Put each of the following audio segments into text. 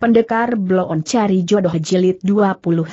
Pendekar Bloon Cari Jodoh Jilid 29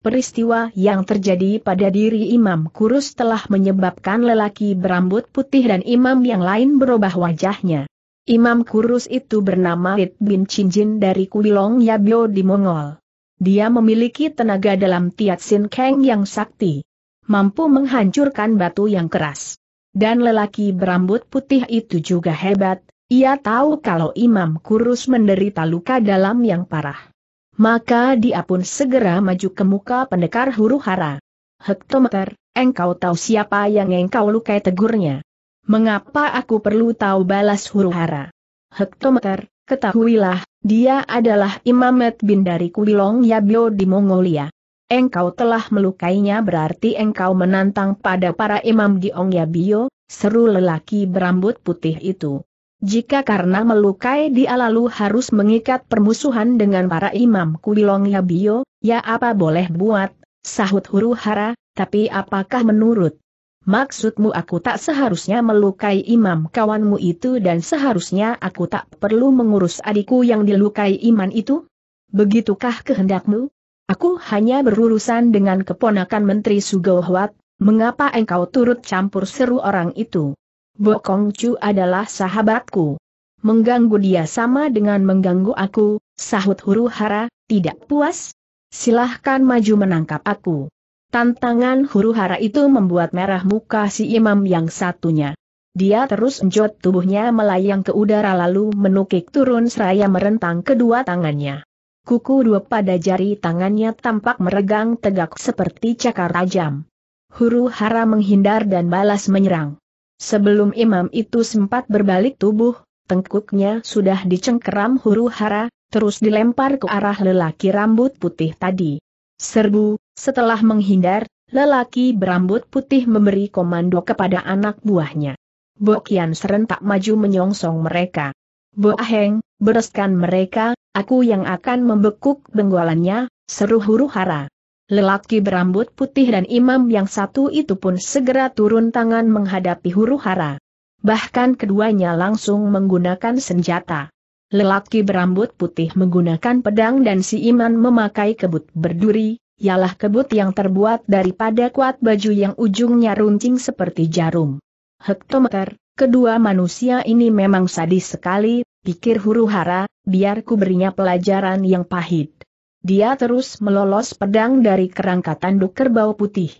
Peristiwa yang terjadi pada diri Imam Kurus telah menyebabkan lelaki berambut putih dan imam yang lain berubah wajahnya. Imam Kurus itu bernama Rit bin Chinjin dari Kuilong Yabyo di Mongol. Dia memiliki tenaga dalam Tiat Sin Kang yang sakti. Mampu menghancurkan batu yang keras. Dan lelaki berambut putih itu juga hebat, ia tahu kalau Imam Kurus menderita luka dalam yang parah. Maka dia pun segera maju ke muka pendekar huru hara. Hektometer, engkau tahu siapa yang engkau lukai tegurnya. Mengapa aku perlu tahu balas huru hara? Hektometer, ketahuilah, dia adalah Imamet bin dari Kuilong Yabyo di Mongolia. Engkau telah melukainya berarti engkau menantang pada para imam di Ong Yabyo, seru lelaki berambut putih itu. Jika karena melukai dia lalu harus mengikat permusuhan dengan para imam Kuilong Yabio, ya apa boleh buat, sahut huru hara, tapi apakah menurut Maksudmu aku tak seharusnya melukai imam kawanmu itu dan seharusnya aku tak perlu mengurus adikku yang dilukai iman itu? Begitukah kehendakmu? Aku hanya berurusan dengan keponakan Menteri Sugawat, mengapa engkau turut campur seru orang itu? Bokong Chu adalah sahabatku. Mengganggu dia sama dengan mengganggu aku, sahut huru hara, tidak puas? Silahkan maju menangkap aku. Tantangan huru hara itu membuat merah muka si imam yang satunya. Dia terus enjot tubuhnya melayang ke udara lalu menukik turun seraya merentang kedua tangannya. Kuku dua pada jari tangannya tampak meregang tegak seperti cakar tajam. Huru hara menghindar dan balas menyerang. Sebelum imam itu sempat berbalik tubuh, tengkuknya sudah dicengkeram huru hara, terus dilempar ke arah lelaki rambut putih tadi. Serbu, setelah menghindar, lelaki berambut putih memberi komando kepada anak buahnya. Bokian serentak maju menyongsong mereka. Aheng, bereskan mereka, aku yang akan membekuk benggolannya, seru huru hara. Lelaki berambut putih dan imam yang satu itu pun segera turun tangan menghadapi huru hara. Bahkan keduanya langsung menggunakan senjata. Lelaki berambut putih menggunakan pedang dan si imam memakai kebut berduri, ialah kebut yang terbuat daripada kuat baju yang ujungnya runcing seperti jarum. Hektometer, kedua manusia ini memang sadis sekali, pikir huru hara, biar ku berinya pelajaran yang pahit. Dia terus melolos pedang dari kerangka tanduk kerbau putih.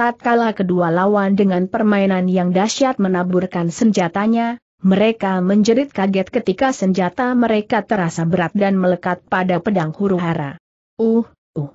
Tatkala kedua lawan dengan permainan yang dahsyat menaburkan senjatanya, mereka menjerit kaget ketika senjata mereka terasa berat dan melekat pada pedang huru hara. Uh, uh.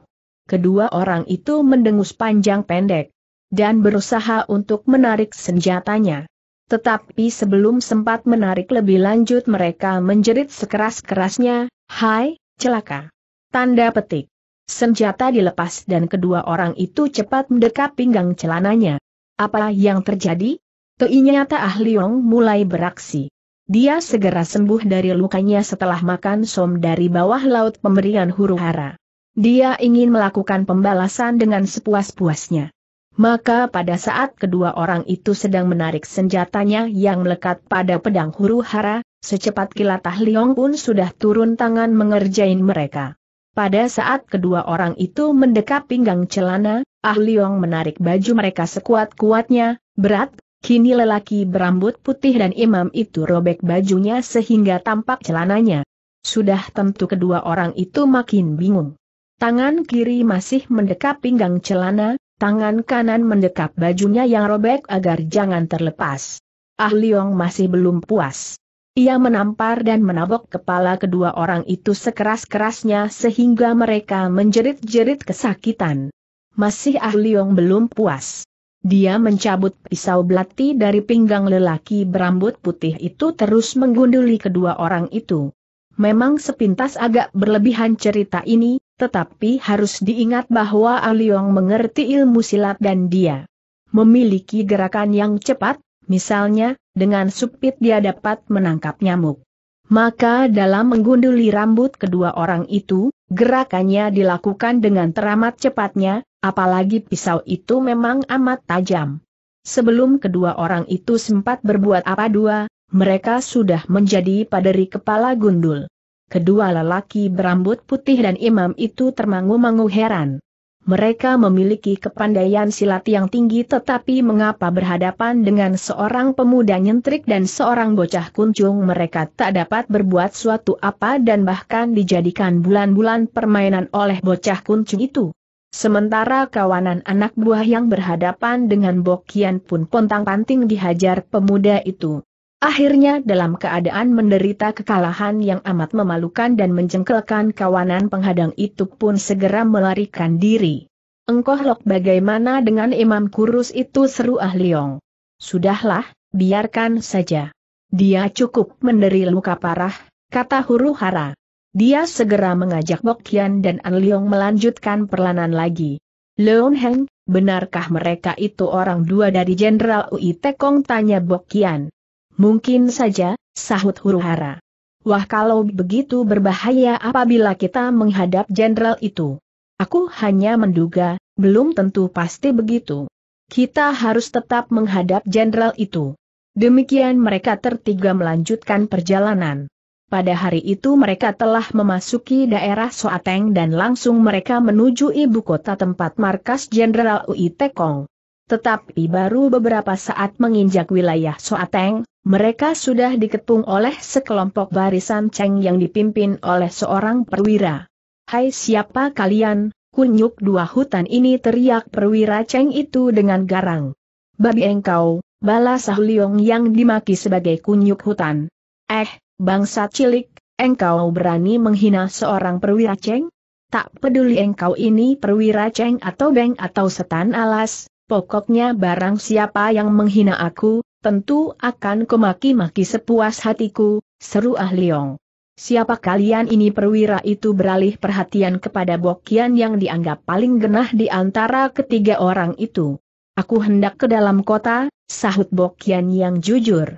Kedua orang itu mendengus panjang pendek dan berusaha untuk menarik senjatanya. Tetapi sebelum sempat menarik lebih lanjut mereka menjerit sekeras-kerasnya, Hai, celaka. Tanda petik. Senjata dilepas dan kedua orang itu cepat mendekat pinggang celananya. Apa yang terjadi? Keinyata Ah Leong mulai beraksi. Dia segera sembuh dari lukanya setelah makan som dari bawah laut pemberian huru hara. Dia ingin melakukan pembalasan dengan sepuas-puasnya. Maka pada saat kedua orang itu sedang menarik senjatanya yang melekat pada pedang huru hara, secepat kilat Ah Leong pun sudah turun tangan mengerjain mereka. Pada saat kedua orang itu mendekap pinggang celana, Ah Liong menarik baju mereka sekuat-kuatnya, berat, kini lelaki berambut putih dan imam itu robek bajunya sehingga tampak celananya. Sudah tentu kedua orang itu makin bingung. Tangan kiri masih mendekap pinggang celana, tangan kanan mendekap bajunya yang robek agar jangan terlepas. Ah Liong masih belum puas. Ia menampar dan menabok kepala kedua orang itu sekeras-kerasnya sehingga mereka menjerit-jerit kesakitan. Masih Ah Liong belum puas. Dia mencabut pisau belati dari pinggang lelaki berambut putih itu terus menggunduli kedua orang itu. Memang sepintas agak berlebihan cerita ini, tetapi harus diingat bahwa Aliong ah mengerti ilmu silat dan dia memiliki gerakan yang cepat, misalnya, dengan supit dia dapat menangkap nyamuk. Maka dalam menggunduli rambut kedua orang itu, gerakannya dilakukan dengan teramat cepatnya, apalagi pisau itu memang amat tajam. Sebelum kedua orang itu sempat berbuat apa dua, mereka sudah menjadi paderi kepala gundul. Kedua lelaki berambut putih dan imam itu termangu-mangu heran. Mereka memiliki kepandaian silat yang tinggi tetapi mengapa berhadapan dengan seorang pemuda nyentrik dan seorang bocah kuncung mereka tak dapat berbuat suatu apa dan bahkan dijadikan bulan-bulan permainan oleh bocah kuncung itu. Sementara kawanan anak buah yang berhadapan dengan Bokian pun pontang-panting dihajar pemuda itu. Akhirnya dalam keadaan menderita kekalahan yang amat memalukan dan menjengkelkan kawanan penghadang itu pun segera melarikan diri. Engkoh lok bagaimana dengan imam kurus itu seru Ah Liong. Sudahlah, biarkan saja. Dia cukup menderi luka parah, kata huru hara. Dia segera mengajak Bokian dan An Liong melanjutkan perlanan lagi. Leon Heng, benarkah mereka itu orang dua dari Jenderal Ui Tekong tanya Bokian. Mungkin saja, sahut Huruhara. Wah kalau begitu berbahaya apabila kita menghadap jenderal itu. Aku hanya menduga, belum tentu pasti begitu. Kita harus tetap menghadap jenderal itu. Demikian mereka tertiga melanjutkan perjalanan. Pada hari itu mereka telah memasuki daerah Soateng dan langsung mereka menuju ibu kota tempat markas Jenderal UI Tekong. Tetapi baru beberapa saat menginjak wilayah Soateng, mereka sudah diketung oleh sekelompok barisan Cheng yang dipimpin oleh seorang perwira. Hai siapa kalian, kunyuk dua hutan ini teriak perwira Cheng itu dengan garang. Babi engkau, balas ah Liong yang dimaki sebagai kunyuk hutan. Eh, bangsa cilik, engkau berani menghina seorang perwira Cheng? Tak peduli engkau ini perwira Cheng atau Beng atau setan alas, Pokoknya barang siapa yang menghina aku, tentu akan kumaki-maki sepuas hatiku, seru Ah Leong. Siapa kalian ini perwira itu beralih perhatian kepada Bokian yang dianggap paling genah di antara ketiga orang itu. Aku hendak ke dalam kota, sahut Bokian yang jujur.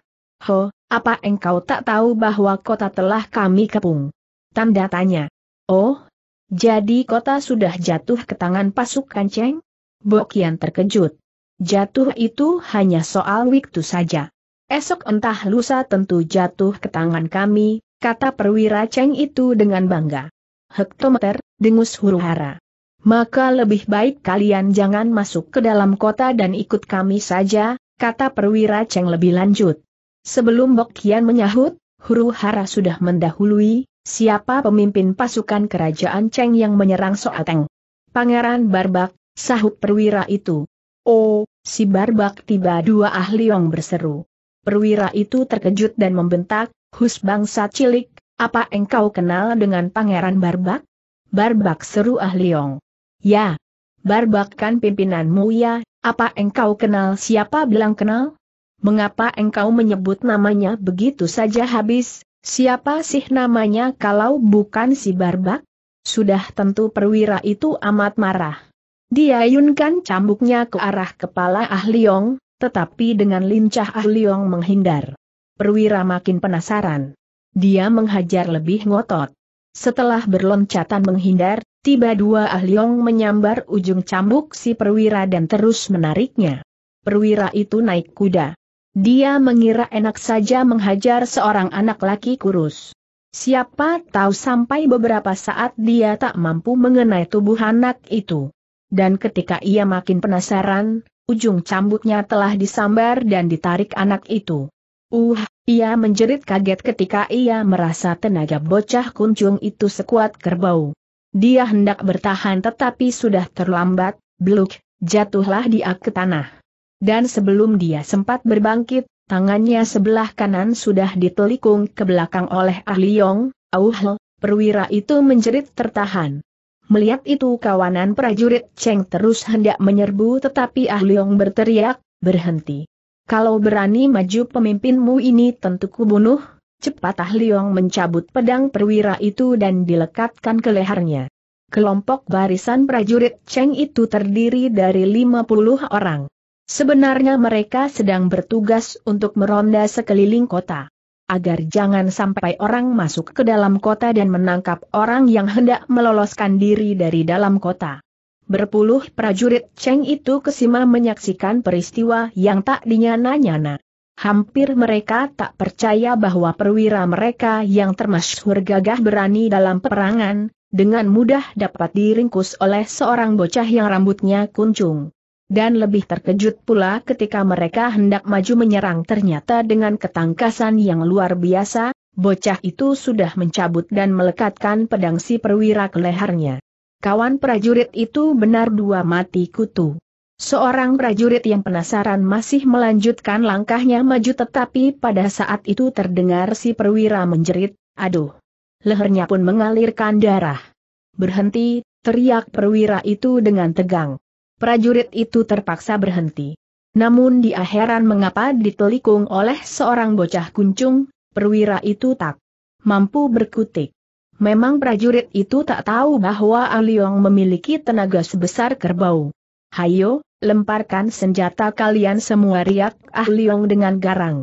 Ho, apa engkau tak tahu bahwa kota telah kami kepung? Tanda tanya. Oh, jadi kota sudah jatuh ke tangan pasukan Cheng? Bokian terkejut. Jatuh itu hanya soal waktu saja. Esok entah lusa tentu jatuh ke tangan kami, kata perwira Cheng itu dengan bangga. Hektometer, dengus huru hara. Maka lebih baik kalian jangan masuk ke dalam kota dan ikut kami saja, kata perwira Cheng lebih lanjut. Sebelum Bokian menyahut, huru hara sudah mendahului, siapa pemimpin pasukan kerajaan Cheng yang menyerang Soateng. Pangeran Barbak, Sahut perwira itu. Oh, si barbak tiba dua ahli yang berseru. Perwira itu terkejut dan membentak, Hus bangsa cilik, apa engkau kenal dengan pangeran barbak? Barbak seru ahli yang. Ya. Barbak kan pimpinanmu ya, apa engkau kenal siapa bilang kenal? Mengapa engkau menyebut namanya begitu saja habis, siapa sih namanya kalau bukan si barbak? Sudah tentu perwira itu amat marah. Dia yunkan cambuknya ke arah kepala Ah Liong, tetapi dengan lincah Ah Liong menghindar. Perwira makin penasaran. Dia menghajar lebih ngotot. Setelah berloncatan menghindar, tiba dua Ah Liong menyambar ujung cambuk si perwira dan terus menariknya. Perwira itu naik kuda. Dia mengira enak saja menghajar seorang anak laki kurus. Siapa tahu sampai beberapa saat dia tak mampu mengenai tubuh anak itu dan ketika ia makin penasaran, ujung cambuknya telah disambar dan ditarik anak itu. Uh, ia menjerit kaget ketika ia merasa tenaga bocah kunjung itu sekuat kerbau. Dia hendak bertahan tetapi sudah terlambat, beluk, jatuhlah dia ke tanah. Dan sebelum dia sempat berbangkit, tangannya sebelah kanan sudah ditelikung ke belakang oleh Ah Leong, Auhl, perwira itu menjerit tertahan. Melihat itu kawanan prajurit Cheng terus hendak menyerbu tetapi Ah Leong berteriak, berhenti. Kalau berani maju pemimpinmu ini tentu kubunuh, cepat Ah Leong mencabut pedang perwira itu dan dilekatkan ke lehernya. Kelompok barisan prajurit Cheng itu terdiri dari 50 orang. Sebenarnya mereka sedang bertugas untuk meronda sekeliling kota agar jangan sampai orang masuk ke dalam kota dan menangkap orang yang hendak meloloskan diri dari dalam kota. Berpuluh prajurit Cheng itu kesima menyaksikan peristiwa yang tak dinyana-nyana. Hampir mereka tak percaya bahwa perwira mereka yang termasyhur gagah berani dalam peperangan, dengan mudah dapat diringkus oleh seorang bocah yang rambutnya kuncung. Dan lebih terkejut pula ketika mereka hendak maju menyerang ternyata dengan ketangkasan yang luar biasa, bocah itu sudah mencabut dan melekatkan pedang si perwira ke lehernya. Kawan prajurit itu benar dua mati kutu. Seorang prajurit yang penasaran masih melanjutkan langkahnya maju tetapi pada saat itu terdengar si perwira menjerit, aduh. Lehernya pun mengalirkan darah. Berhenti, teriak perwira itu dengan tegang prajurit itu terpaksa berhenti. Namun dia heran mengapa ditelikung oleh seorang bocah kuncung, perwira itu tak mampu berkutik. Memang prajurit itu tak tahu bahwa Aliong ah memiliki tenaga sebesar kerbau. Hayo, lemparkan senjata kalian semua riak Aliong ah dengan garang.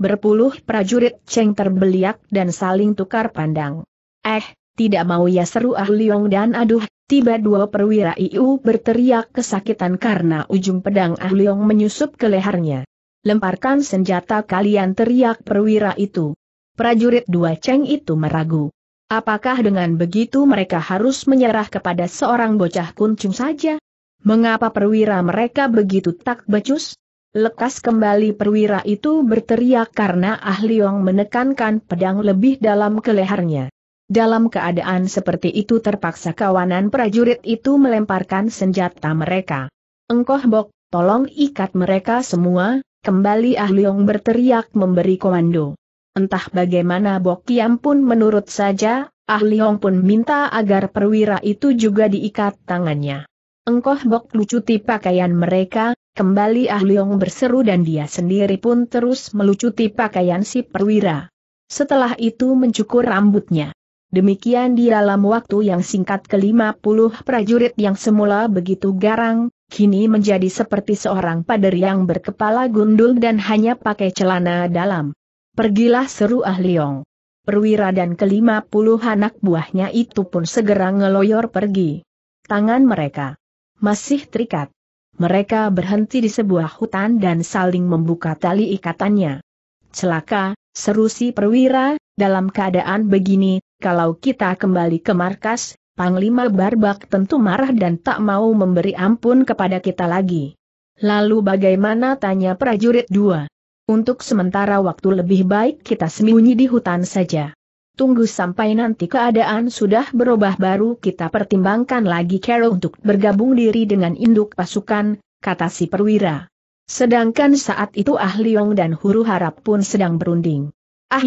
Berpuluh prajurit ceng terbeliak dan saling tukar pandang. Eh, tidak mau ya seru Ah Liong dan aduh, tiba dua perwira IU berteriak kesakitan karena ujung pedang Ah Liong menyusup ke lehernya. Lemparkan senjata kalian teriak perwira itu. Prajurit dua ceng itu meragu. Apakah dengan begitu mereka harus menyerah kepada seorang bocah kuncung saja? Mengapa perwira mereka begitu tak becus? Lekas kembali perwira itu berteriak karena Ah Liong menekankan pedang lebih dalam ke lehernya. Dalam keadaan seperti itu terpaksa kawanan prajurit itu melemparkan senjata mereka. Engkoh Bok, tolong ikat mereka semua, kembali Ah Leong berteriak memberi komando. Entah bagaimana Bok Kiam pun menurut saja, Ah Leong pun minta agar perwira itu juga diikat tangannya. Engkoh Bok lucuti pakaian mereka, kembali Ah Leong berseru dan dia sendiri pun terus melucuti pakaian si perwira. Setelah itu mencukur rambutnya. Demikian di dalam waktu yang singkat kelima puluh prajurit yang semula begitu garang, kini menjadi seperti seorang pader yang berkepala gundul dan hanya pakai celana dalam. Pergilah seru Ahliong. Perwira dan kelima puluh anak buahnya itu pun segera ngeloyor pergi. Tangan mereka masih terikat. Mereka berhenti di sebuah hutan dan saling membuka tali ikatannya. Celaka, seru si perwira, dalam keadaan begini, kalau kita kembali ke markas, Panglima Barbak tentu marah dan tak mau memberi ampun kepada kita lagi. Lalu bagaimana tanya prajurit dua? Untuk sementara waktu lebih baik kita sembunyi di hutan saja. Tunggu sampai nanti keadaan sudah berubah baru kita pertimbangkan lagi Kero untuk bergabung diri dengan induk pasukan, kata si perwira. Sedangkan saat itu Ah dan Huru Harap pun sedang berunding. Ah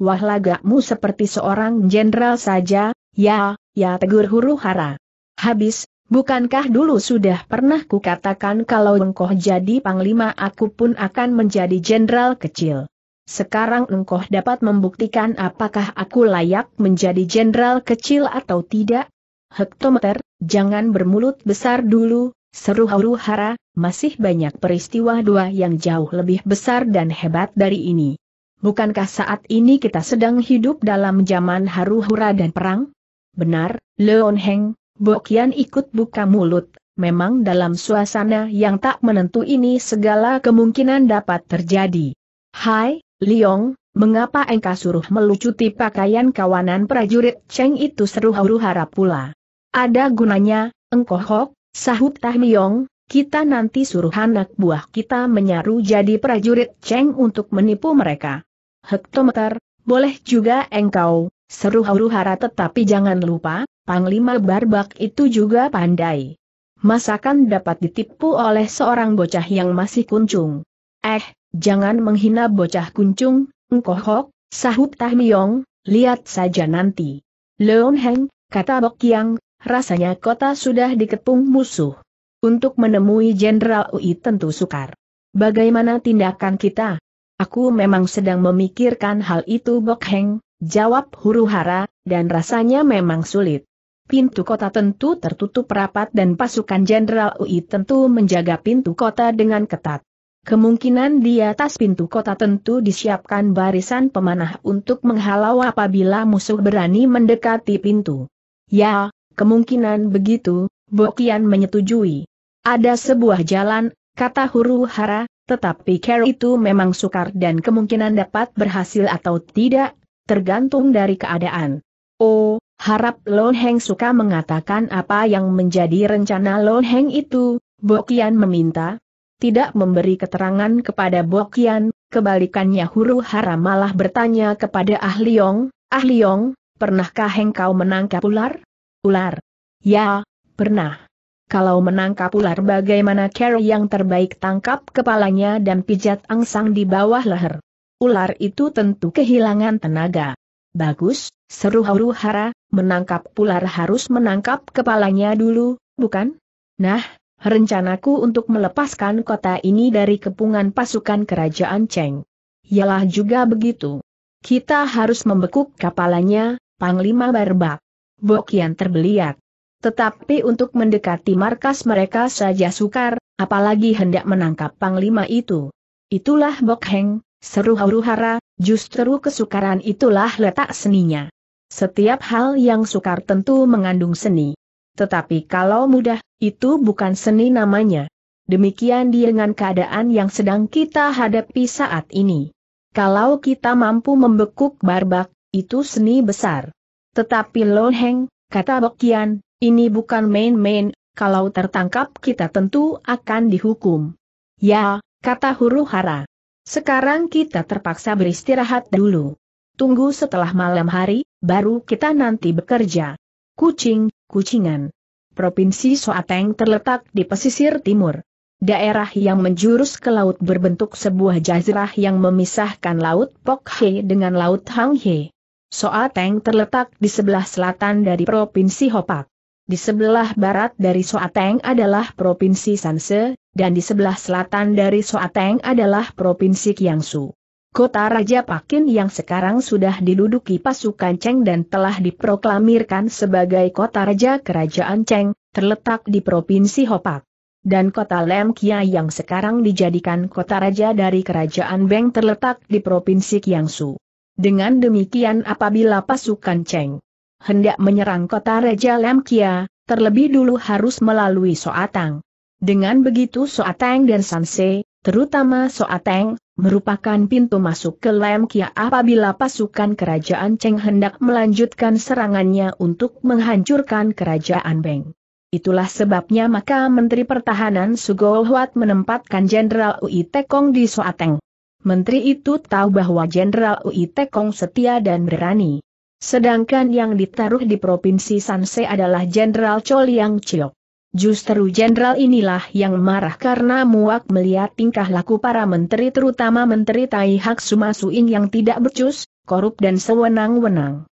wah lagakmu seperti seorang jenderal saja, ya, ya tegur huru hara. Habis, bukankah dulu sudah pernah kukatakan kalau engkau jadi panglima aku pun akan menjadi jenderal kecil. Sekarang engkau dapat membuktikan apakah aku layak menjadi jenderal kecil atau tidak? Hektometer, jangan bermulut besar dulu, seru huru hara, masih banyak peristiwa dua yang jauh lebih besar dan hebat dari ini. Bukankah saat ini kita sedang hidup dalam zaman haru hura dan perang? Benar, Leon Heng, Bokian ikut buka mulut, memang dalam suasana yang tak menentu ini segala kemungkinan dapat terjadi. Hai, Liong, mengapa engkau suruh melucuti pakaian kawanan prajurit Cheng itu seru huru hara pula? Ada gunanya, engkau hok, sahut Tahmiyong, kita nanti suruh anak buah kita menyaru jadi prajurit Cheng untuk menipu mereka hektometer, boleh juga engkau, seru huru-hara tetapi jangan lupa, Panglima Barbak itu juga pandai. Masakan dapat ditipu oleh seorang bocah yang masih kuncung. Eh, jangan menghina bocah kuncung, engkohok, sahut Tahmiong. lihat saja nanti. Leon Heng, kata Bok Yang, rasanya kota sudah dikepung musuh. Untuk menemui Jenderal UI tentu sukar. Bagaimana tindakan kita? Aku memang sedang memikirkan hal itu Bok Heng, jawab huru hara, dan rasanya memang sulit. Pintu kota tentu tertutup rapat dan pasukan Jenderal UI tentu menjaga pintu kota dengan ketat. Kemungkinan di atas pintu kota tentu disiapkan barisan pemanah untuk menghalau apabila musuh berani mendekati pintu. Ya, kemungkinan begitu, Bokian menyetujui. Ada sebuah jalan, kata huru hara, tetapi Carol itu memang sukar dan kemungkinan dapat berhasil atau tidak, tergantung dari keadaan. Oh, harap Lon Heng suka mengatakan apa yang menjadi rencana Lon Heng itu, Bokian meminta. Tidak memberi keterangan kepada Bokian, kebalikannya Huru Hara malah bertanya kepada Ah Liong. Ah Liong, pernahkah engkau menangkap ular? Ular? Ya, pernah. Kalau menangkap ular bagaimana cara yang terbaik tangkap kepalanya dan pijat angsang di bawah leher. Ular itu tentu kehilangan tenaga. Bagus, seru Haru Hara, menangkap ular harus menangkap kepalanya dulu, bukan? Nah, rencanaku untuk melepaskan kota ini dari kepungan pasukan kerajaan Cheng. Yalah juga begitu. Kita harus membekuk kepalanya, Panglima Barbak. Bokian terbeliak. Tetapi untuk mendekati markas mereka saja sukar, apalagi hendak menangkap panglima itu. Itulah Bok Heng, seru huru-hara, justru kesukaran itulah letak seninya. Setiap hal yang sukar tentu mengandung seni. Tetapi kalau mudah, itu bukan seni namanya. Demikian dengan keadaan yang sedang kita hadapi saat ini. Kalau kita mampu membekuk barbak, itu seni besar. Tetapi heng, kata Bok Bokian, ini bukan main-main, kalau tertangkap kita tentu akan dihukum. Ya, kata huru hara. Sekarang kita terpaksa beristirahat dulu. Tunggu setelah malam hari, baru kita nanti bekerja. Kucing, kucingan. Provinsi Soateng terletak di pesisir timur. Daerah yang menjurus ke laut berbentuk sebuah jazirah yang memisahkan Laut Pokhe dengan Laut Hanghe. Soateng terletak di sebelah selatan dari Provinsi Hopak. Di sebelah barat dari Soateng adalah Provinsi Sanse, dan di sebelah selatan dari Soateng adalah Provinsi Kiangsu. Kota Raja Pakin yang sekarang sudah diduduki pasukan Cheng dan telah diproklamirkan sebagai kota raja kerajaan Cheng, terletak di Provinsi Hopak. Dan kota Lem yang sekarang dijadikan kota raja dari kerajaan Beng terletak di Provinsi Kiangsu. Dengan demikian apabila pasukan Cheng hendak menyerang kota Raja Lemkia, terlebih dulu harus melalui Soatang. Dengan begitu Soatang dan Sanse, terutama Soatang, merupakan pintu masuk ke Lemkia apabila pasukan kerajaan Cheng hendak melanjutkan serangannya untuk menghancurkan kerajaan Beng. Itulah sebabnya maka Menteri Pertahanan Sugohwat menempatkan Jenderal Ui Tekong di Soateng. Menteri itu tahu bahwa Jenderal Ui Tekong setia dan berani. Sedangkan yang ditaruh di Provinsi Sanse adalah Jenderal Chol Yang Chiok. Justru jenderal inilah yang marah karena muak melihat tingkah laku para menteri terutama Menteri Tai Hak Sumasuing yang tidak bercus, korup dan sewenang-wenang.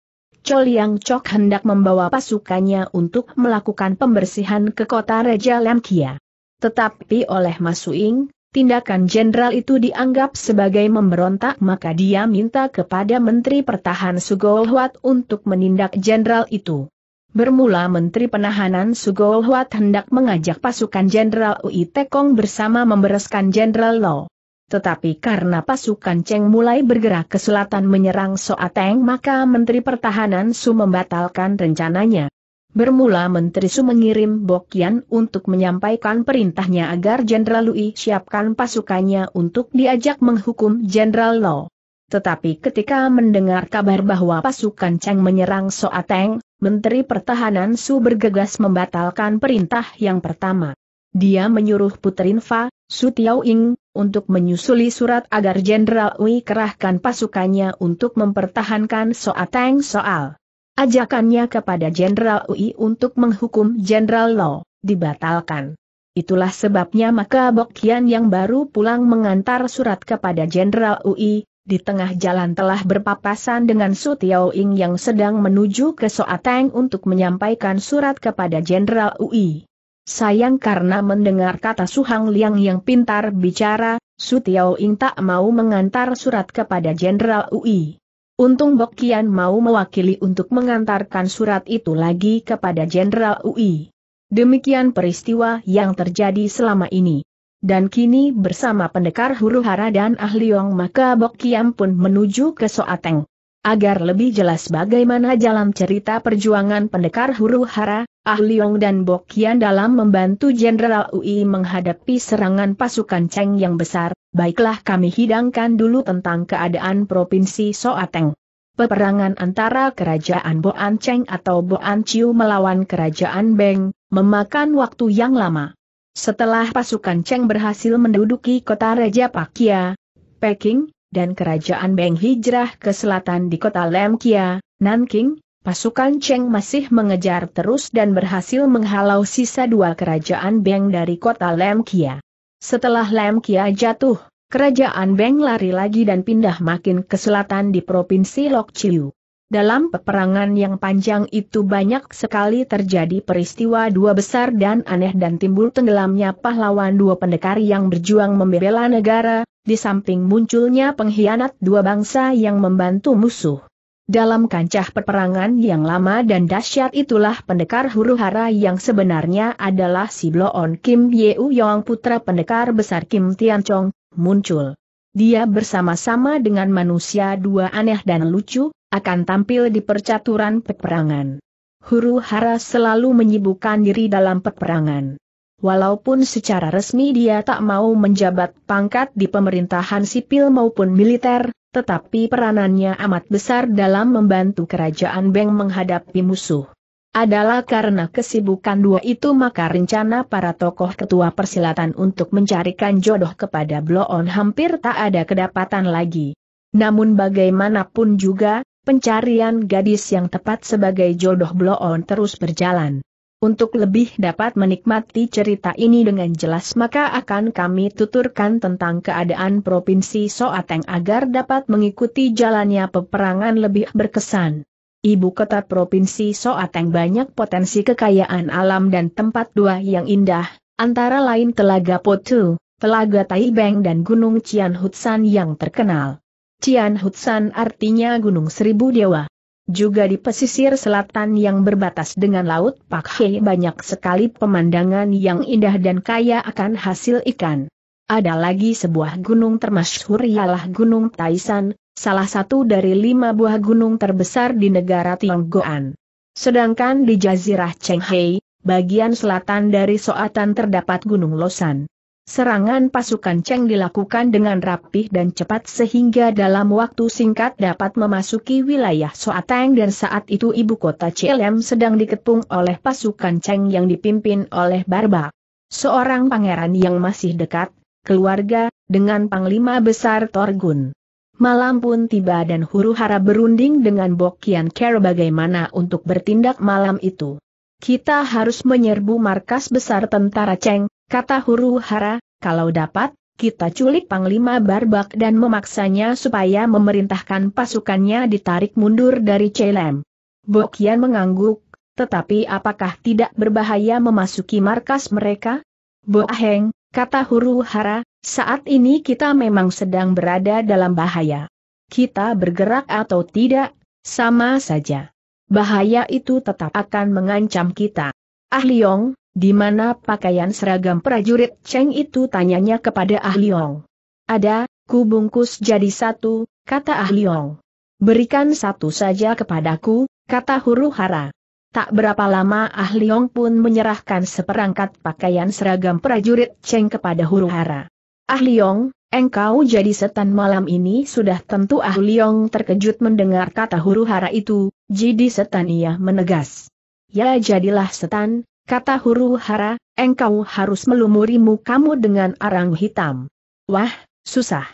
Chol Yang Chok hendak membawa pasukannya untuk melakukan pembersihan ke kota Raja Lamkia. Tetapi oleh Masuing, tindakan jenderal itu dianggap sebagai memberontak maka dia minta kepada Menteri Pertahanan Sugolhwat untuk menindak jenderal itu. Bermula Menteri Penahanan Sugolhwat hendak mengajak pasukan Jenderal Ui Tekong bersama membereskan Jenderal Lo. Tetapi karena pasukan Cheng mulai bergerak ke selatan menyerang Soateng maka Menteri Pertahanan Su membatalkan rencananya. Bermula Menteri Su mengirim Bokian untuk menyampaikan perintahnya agar Jenderal Lui siapkan pasukannya untuk diajak menghukum Jenderal Lo. Tetapi ketika mendengar kabar bahwa pasukan Cheng menyerang Soateng, Menteri Pertahanan Su bergegas membatalkan perintah yang pertama. Dia menyuruh Puterinfa, Su Tiao Ing, untuk menyusuli surat agar Jenderal Ui kerahkan pasukannya untuk mempertahankan Soateng soal. Ajakannya kepada Jenderal UI untuk menghukum Jenderal Lo, dibatalkan. Itulah sebabnya maka Bokian yang baru pulang mengantar surat kepada Jenderal UI, di tengah jalan telah berpapasan dengan Su Ing yang sedang menuju ke Soateng untuk menyampaikan surat kepada Jenderal UI. Sayang karena mendengar kata Su Hang Liang yang pintar bicara, Su Ing tak mau mengantar surat kepada Jenderal UI. Untung Bok Kian mau mewakili untuk mengantarkan surat itu lagi kepada Jenderal UI. Demikian peristiwa yang terjadi selama ini. Dan kini bersama pendekar huru hara dan Ahli Yong maka Bok Bokian pun menuju ke Soateng. Agar lebih jelas bagaimana jalan cerita perjuangan pendekar huru hara, Ah Liong dan Bokian dalam membantu Jenderal UI menghadapi serangan pasukan Cheng yang besar, baiklah kami hidangkan dulu tentang keadaan Provinsi Soateng. Peperangan antara Kerajaan Boan Cheng atau Boan Chiu melawan Kerajaan Beng, memakan waktu yang lama. Setelah pasukan Cheng berhasil menduduki kota Raja Pakia, Peking, dan Kerajaan Beng hijrah ke selatan di kota Lemkia, Nanking, Pasukan Cheng masih mengejar terus dan berhasil menghalau sisa dua kerajaan Beng dari kota Lemkia. Setelah Lemkia jatuh, kerajaan Beng lari lagi dan pindah makin ke selatan di provinsi Lokciu. Dalam peperangan yang panjang itu banyak sekali terjadi peristiwa dua besar dan aneh dan timbul tenggelamnya pahlawan dua pendekar yang berjuang membela negara, di samping munculnya pengkhianat dua bangsa yang membantu musuh. Dalam kancah peperangan yang lama dan dahsyat itulah pendekar huru hara yang sebenarnya adalah si Bloon Kim Yeu Yong putra pendekar besar Kim Tian Chong, muncul. Dia bersama-sama dengan manusia dua aneh dan lucu, akan tampil di percaturan peperangan. Huru hara selalu menyibukkan diri dalam peperangan. Walaupun secara resmi dia tak mau menjabat pangkat di pemerintahan sipil maupun militer, tetapi peranannya amat besar dalam membantu kerajaan Beng menghadapi musuh. Adalah karena kesibukan dua itu maka rencana para tokoh ketua persilatan untuk mencarikan jodoh kepada Bloon hampir tak ada kedapatan lagi. Namun bagaimanapun juga, pencarian gadis yang tepat sebagai jodoh Bloon terus berjalan. Untuk lebih dapat menikmati cerita ini dengan jelas maka akan kami tuturkan tentang keadaan Provinsi Soateng agar dapat mengikuti jalannya peperangan lebih berkesan. Ibu kota Provinsi Soateng banyak potensi kekayaan alam dan tempat dua yang indah, antara lain Telaga Potu, Telaga Taibeng dan Gunung Cian Hutsan yang terkenal. Cian Hutsan artinya Gunung Seribu Dewa. Juga di pesisir selatan yang berbatas dengan Laut Pakhe banyak sekali pemandangan yang indah dan kaya akan hasil ikan. Ada lagi sebuah gunung termasyhur ialah Gunung Taisan, salah satu dari lima buah gunung terbesar di negara Tionggoan. Sedangkan di Jazirah Chenghei, bagian selatan dari Soatan terdapat Gunung Losan. Serangan pasukan Cheng dilakukan dengan rapih dan cepat sehingga dalam waktu singkat dapat memasuki wilayah Soateng dan saat itu ibu kota Cilem sedang dikepung oleh pasukan Cheng yang dipimpin oleh Barba. Seorang pangeran yang masih dekat, keluarga, dengan panglima besar Torgun. Malam pun tiba dan huru hara berunding dengan Bokian Care bagaimana untuk bertindak malam itu. Kita harus menyerbu markas besar tentara Cheng, Kata huru hara, kalau dapat, kita culik Panglima Barbak dan memaksanya supaya memerintahkan pasukannya ditarik mundur dari Celem. Bokian mengangguk, tetapi apakah tidak berbahaya memasuki markas mereka? Boaheng, kata huru hara, saat ini kita memang sedang berada dalam bahaya. Kita bergerak atau tidak, sama saja. Bahaya itu tetap akan mengancam kita. Ah Leong, di mana pakaian seragam prajurit Cheng itu tanyanya kepada Ah Liong. Ada, ku bungkus jadi satu, kata Ah Liong. Berikan satu saja kepadaku, kata huru hara. Tak berapa lama Ah Liong pun menyerahkan seperangkat pakaian seragam prajurit Cheng kepada huru hara. Ah Liong, engkau jadi setan malam ini sudah tentu Ah Liong terkejut mendengar kata huru hara itu, jadi setan ia menegas. Ya jadilah setan, Kata huru hara, engkau harus melumurimu kamu dengan arang hitam. Wah, susah.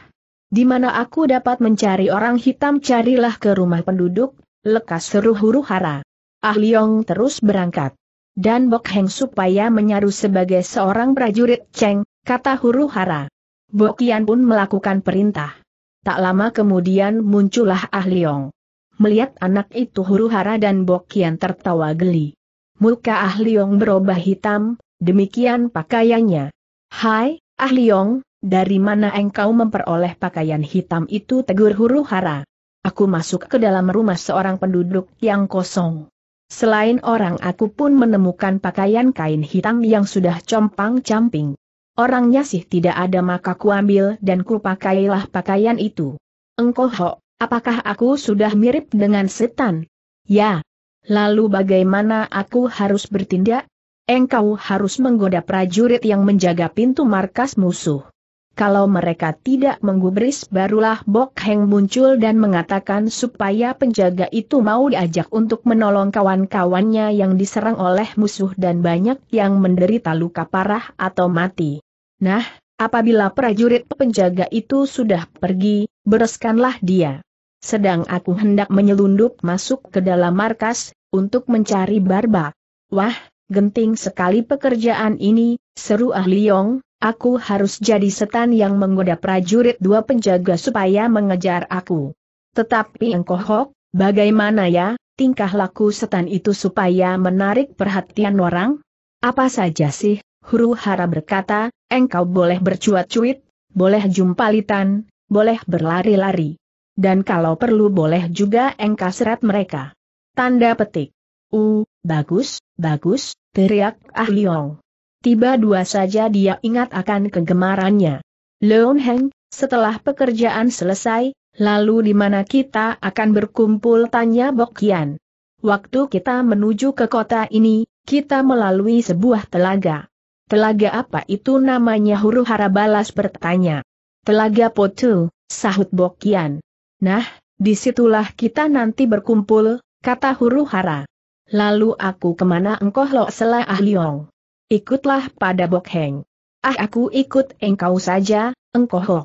Di mana aku dapat mencari orang hitam carilah ke rumah penduduk, lekas seru huru hara. Ah Liong terus berangkat. Dan Bok Heng supaya menyaru sebagai seorang prajurit Cheng, kata huru hara. Bokian pun melakukan perintah. Tak lama kemudian muncullah Ah Liong. Melihat anak itu huru hara dan Bokian tertawa geli. Muka Ah Leong berubah hitam, demikian pakaiannya. Hai, Ah Leong, dari mana engkau memperoleh pakaian hitam itu tegur huru hara. Aku masuk ke dalam rumah seorang penduduk yang kosong. Selain orang aku pun menemukan pakaian kain hitam yang sudah compang-camping. Orangnya sih tidak ada maka kuambil dan kupakailah pakaian itu. Engkau ho, apakah aku sudah mirip dengan setan? Ya, Lalu bagaimana aku harus bertindak? Engkau harus menggoda prajurit yang menjaga pintu markas musuh. Kalau mereka tidak menggubris barulah Bok Heng muncul dan mengatakan supaya penjaga itu mau diajak untuk menolong kawan-kawannya yang diserang oleh musuh dan banyak yang menderita luka parah atau mati. Nah, apabila prajurit penjaga itu sudah pergi, bereskanlah dia. Sedang aku hendak menyelundup masuk ke dalam markas, untuk mencari Barba. Wah, genting sekali pekerjaan ini, seru Ah Yong, aku harus jadi setan yang menggoda prajurit dua penjaga supaya mengejar aku. Tetapi engkohok, bagaimana ya, tingkah laku setan itu supaya menarik perhatian orang? Apa saja sih, huru hara berkata, engkau boleh bercuat-cuit, boleh jumpalitan, boleh berlari-lari. Dan kalau perlu boleh juga engkau seret mereka. Tanda petik. Uh, bagus, bagus, teriak Ah Leong. Tiba dua saja dia ingat akan kegemarannya. Leon Heng, setelah pekerjaan selesai, lalu di mana kita akan berkumpul tanya Bokian. Waktu kita menuju ke kota ini, kita melalui sebuah telaga. Telaga apa itu namanya huru hara balas bertanya. Telaga Potu, sahut Bokian. Nah, disitulah kita nanti berkumpul, kata huru hara. Lalu aku kemana engkau lo selah ah liong. Ikutlah pada Bok Heng. Ah aku ikut engkau saja, engkau ho.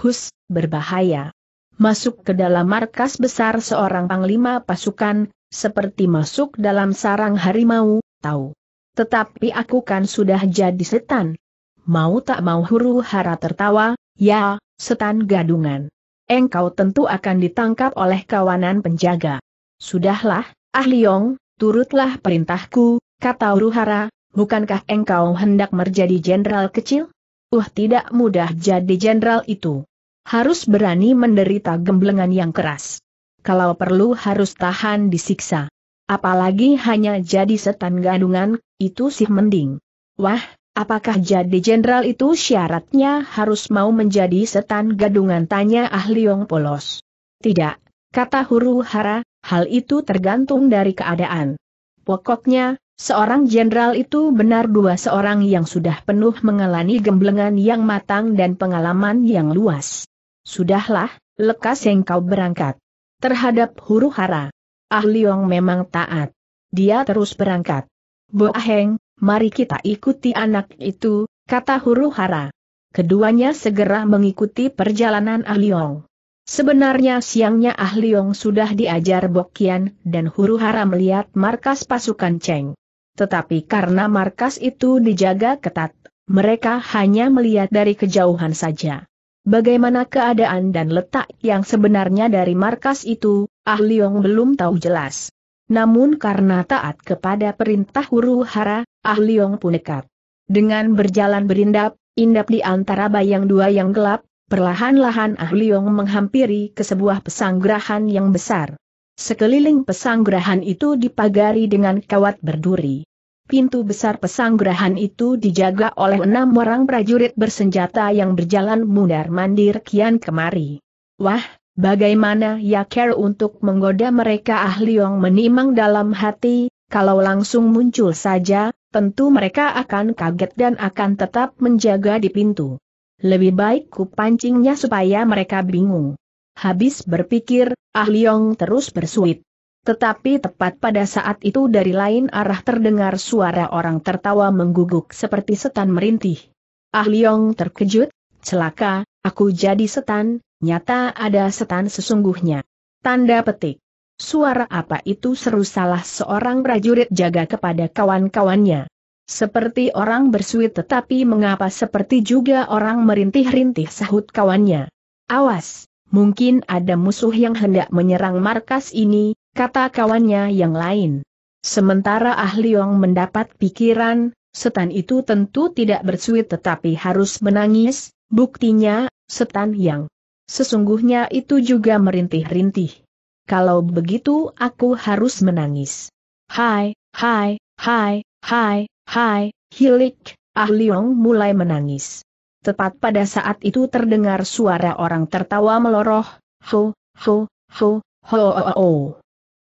Hus, berbahaya. Masuk ke dalam markas besar seorang panglima pasukan, seperti masuk dalam sarang harimau, tahu. Tetapi aku kan sudah jadi setan. Mau tak mau huru hara tertawa, ya, setan gadungan engkau tentu akan ditangkap oleh kawanan penjaga. Sudahlah, Ah Liong, turutlah perintahku, kata Uruhara, bukankah engkau hendak menjadi jenderal kecil? Uh tidak mudah jadi jenderal itu. Harus berani menderita gemblengan yang keras. Kalau perlu harus tahan disiksa. Apalagi hanya jadi setan gadungan, itu sih mending. Wah, Apakah jadi jenderal itu syaratnya harus mau menjadi setan gadungan tanya ahli Yong polos? Tidak, kata Huru Hara, hal itu tergantung dari keadaan. Pokoknya, seorang jenderal itu benar dua seorang yang sudah penuh mengalami gemblengan yang matang dan pengalaman yang luas. Sudahlah, lekas engkau berangkat. Terhadap Huru Hara, ahli Yong memang taat. Dia terus berangkat. Boaheng, mari kita ikuti anak itu, kata huru hara. Keduanya segera mengikuti perjalanan Ahliong. Sebenarnya siangnya Ahliong sudah diajar Bokian dan huru hara melihat markas pasukan Cheng. Tetapi karena markas itu dijaga ketat, mereka hanya melihat dari kejauhan saja. Bagaimana keadaan dan letak yang sebenarnya dari markas itu, Ah belum tahu jelas. Namun karena taat kepada perintah huru hara, Ah Liong pun nekat. Dengan berjalan berindap, indap di antara bayang dua yang gelap, perlahan-lahan Ah Liong menghampiri ke sebuah pesanggrahan yang besar. Sekeliling pesanggrahan itu dipagari dengan kawat berduri. Pintu besar pesanggrahan itu dijaga oleh enam orang prajurit bersenjata yang berjalan mundar-mandir kian kemari. Wah, Bagaimana ya care untuk menggoda mereka Ah yang menimang dalam hati, kalau langsung muncul saja, tentu mereka akan kaget dan akan tetap menjaga di pintu. Lebih baik ku pancingnya supaya mereka bingung. Habis berpikir, Ah Leong terus bersuit. Tetapi tepat pada saat itu dari lain arah terdengar suara orang tertawa mengguguk seperti setan merintih. Ah Leong terkejut, celaka, aku jadi setan, Nyata ada setan sesungguhnya. Tanda petik. Suara apa itu seru salah seorang prajurit jaga kepada kawan-kawannya. Seperti orang bersuit tetapi mengapa seperti juga orang merintih-rintih sahut kawannya. Awas, mungkin ada musuh yang hendak menyerang markas ini, kata kawannya yang lain. Sementara ahli yang mendapat pikiran, setan itu tentu tidak bersuit tetapi harus menangis, buktinya, setan yang Sesungguhnya itu juga merintih-rintih. Kalau begitu aku harus menangis. Hai, hai, hai, hai, hai, hilik, Ah Leong mulai menangis. Tepat pada saat itu terdengar suara orang tertawa meloroh, ho, ho, ho, ho, ho, ho, ho.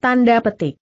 Tanda petik.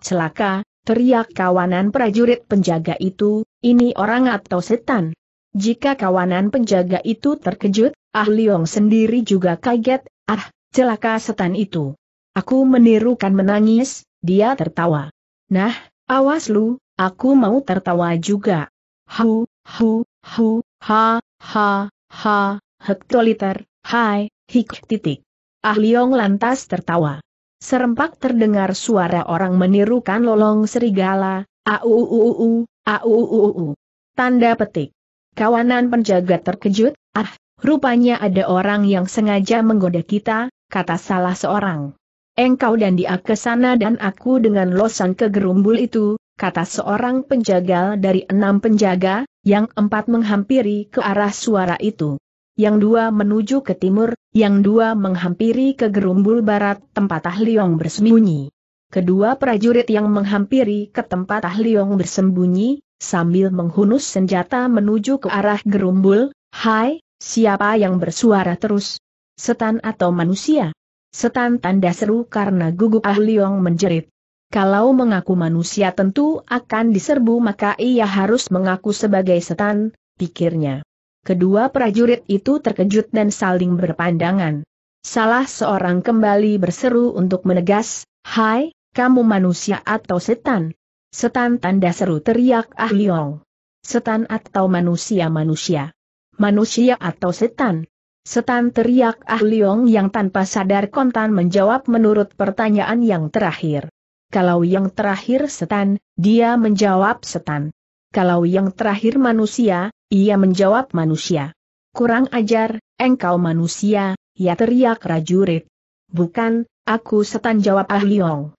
Celaka, teriak kawanan prajurit penjaga itu, ini orang atau setan? Jika kawanan penjaga itu terkejut, Ah Liong sendiri juga kaget, ah, celaka setan itu. Aku menirukan menangis, dia tertawa. Nah, awas lu, aku mau tertawa juga. Hu, hu, hu, ha, ha, ha, hektoliter, hai, hik titik. Ah Liong lantas tertawa. Serempak terdengar suara orang menirukan lolong serigala, au, au, Tanda petik. Kawanan penjaga terkejut, ah, rupanya ada orang yang sengaja menggoda kita, kata salah seorang. Engkau dan dia ke sana dan aku dengan losan ke gerumbul itu, kata seorang penjaga dari enam penjaga, yang empat menghampiri ke arah suara itu. Yang dua menuju ke timur, yang dua menghampiri ke gerumbul barat tempat Ahliong bersembunyi. Kedua prajurit yang menghampiri ke tempat Ahliong bersembunyi, sambil menghunus senjata menuju ke arah gerumbul, Hai, siapa yang bersuara terus? Setan atau manusia? Setan tanda seru karena gugup Ah Liong menjerit. Kalau mengaku manusia tentu akan diserbu maka ia harus mengaku sebagai setan, pikirnya. Kedua prajurit itu terkejut dan saling berpandangan. Salah seorang kembali berseru untuk menegas, Hai, kamu manusia atau setan? Setan tanda seru teriak Ah Liong. Setan atau manusia-manusia. Manusia atau setan. Setan teriak Ah Liong yang tanpa sadar kontan menjawab menurut pertanyaan yang terakhir. Kalau yang terakhir setan, dia menjawab setan. Kalau yang terakhir manusia, ia menjawab manusia. Kurang ajar, engkau manusia, ya teriak Rajurit. Bukan, aku setan jawab Ah Liong.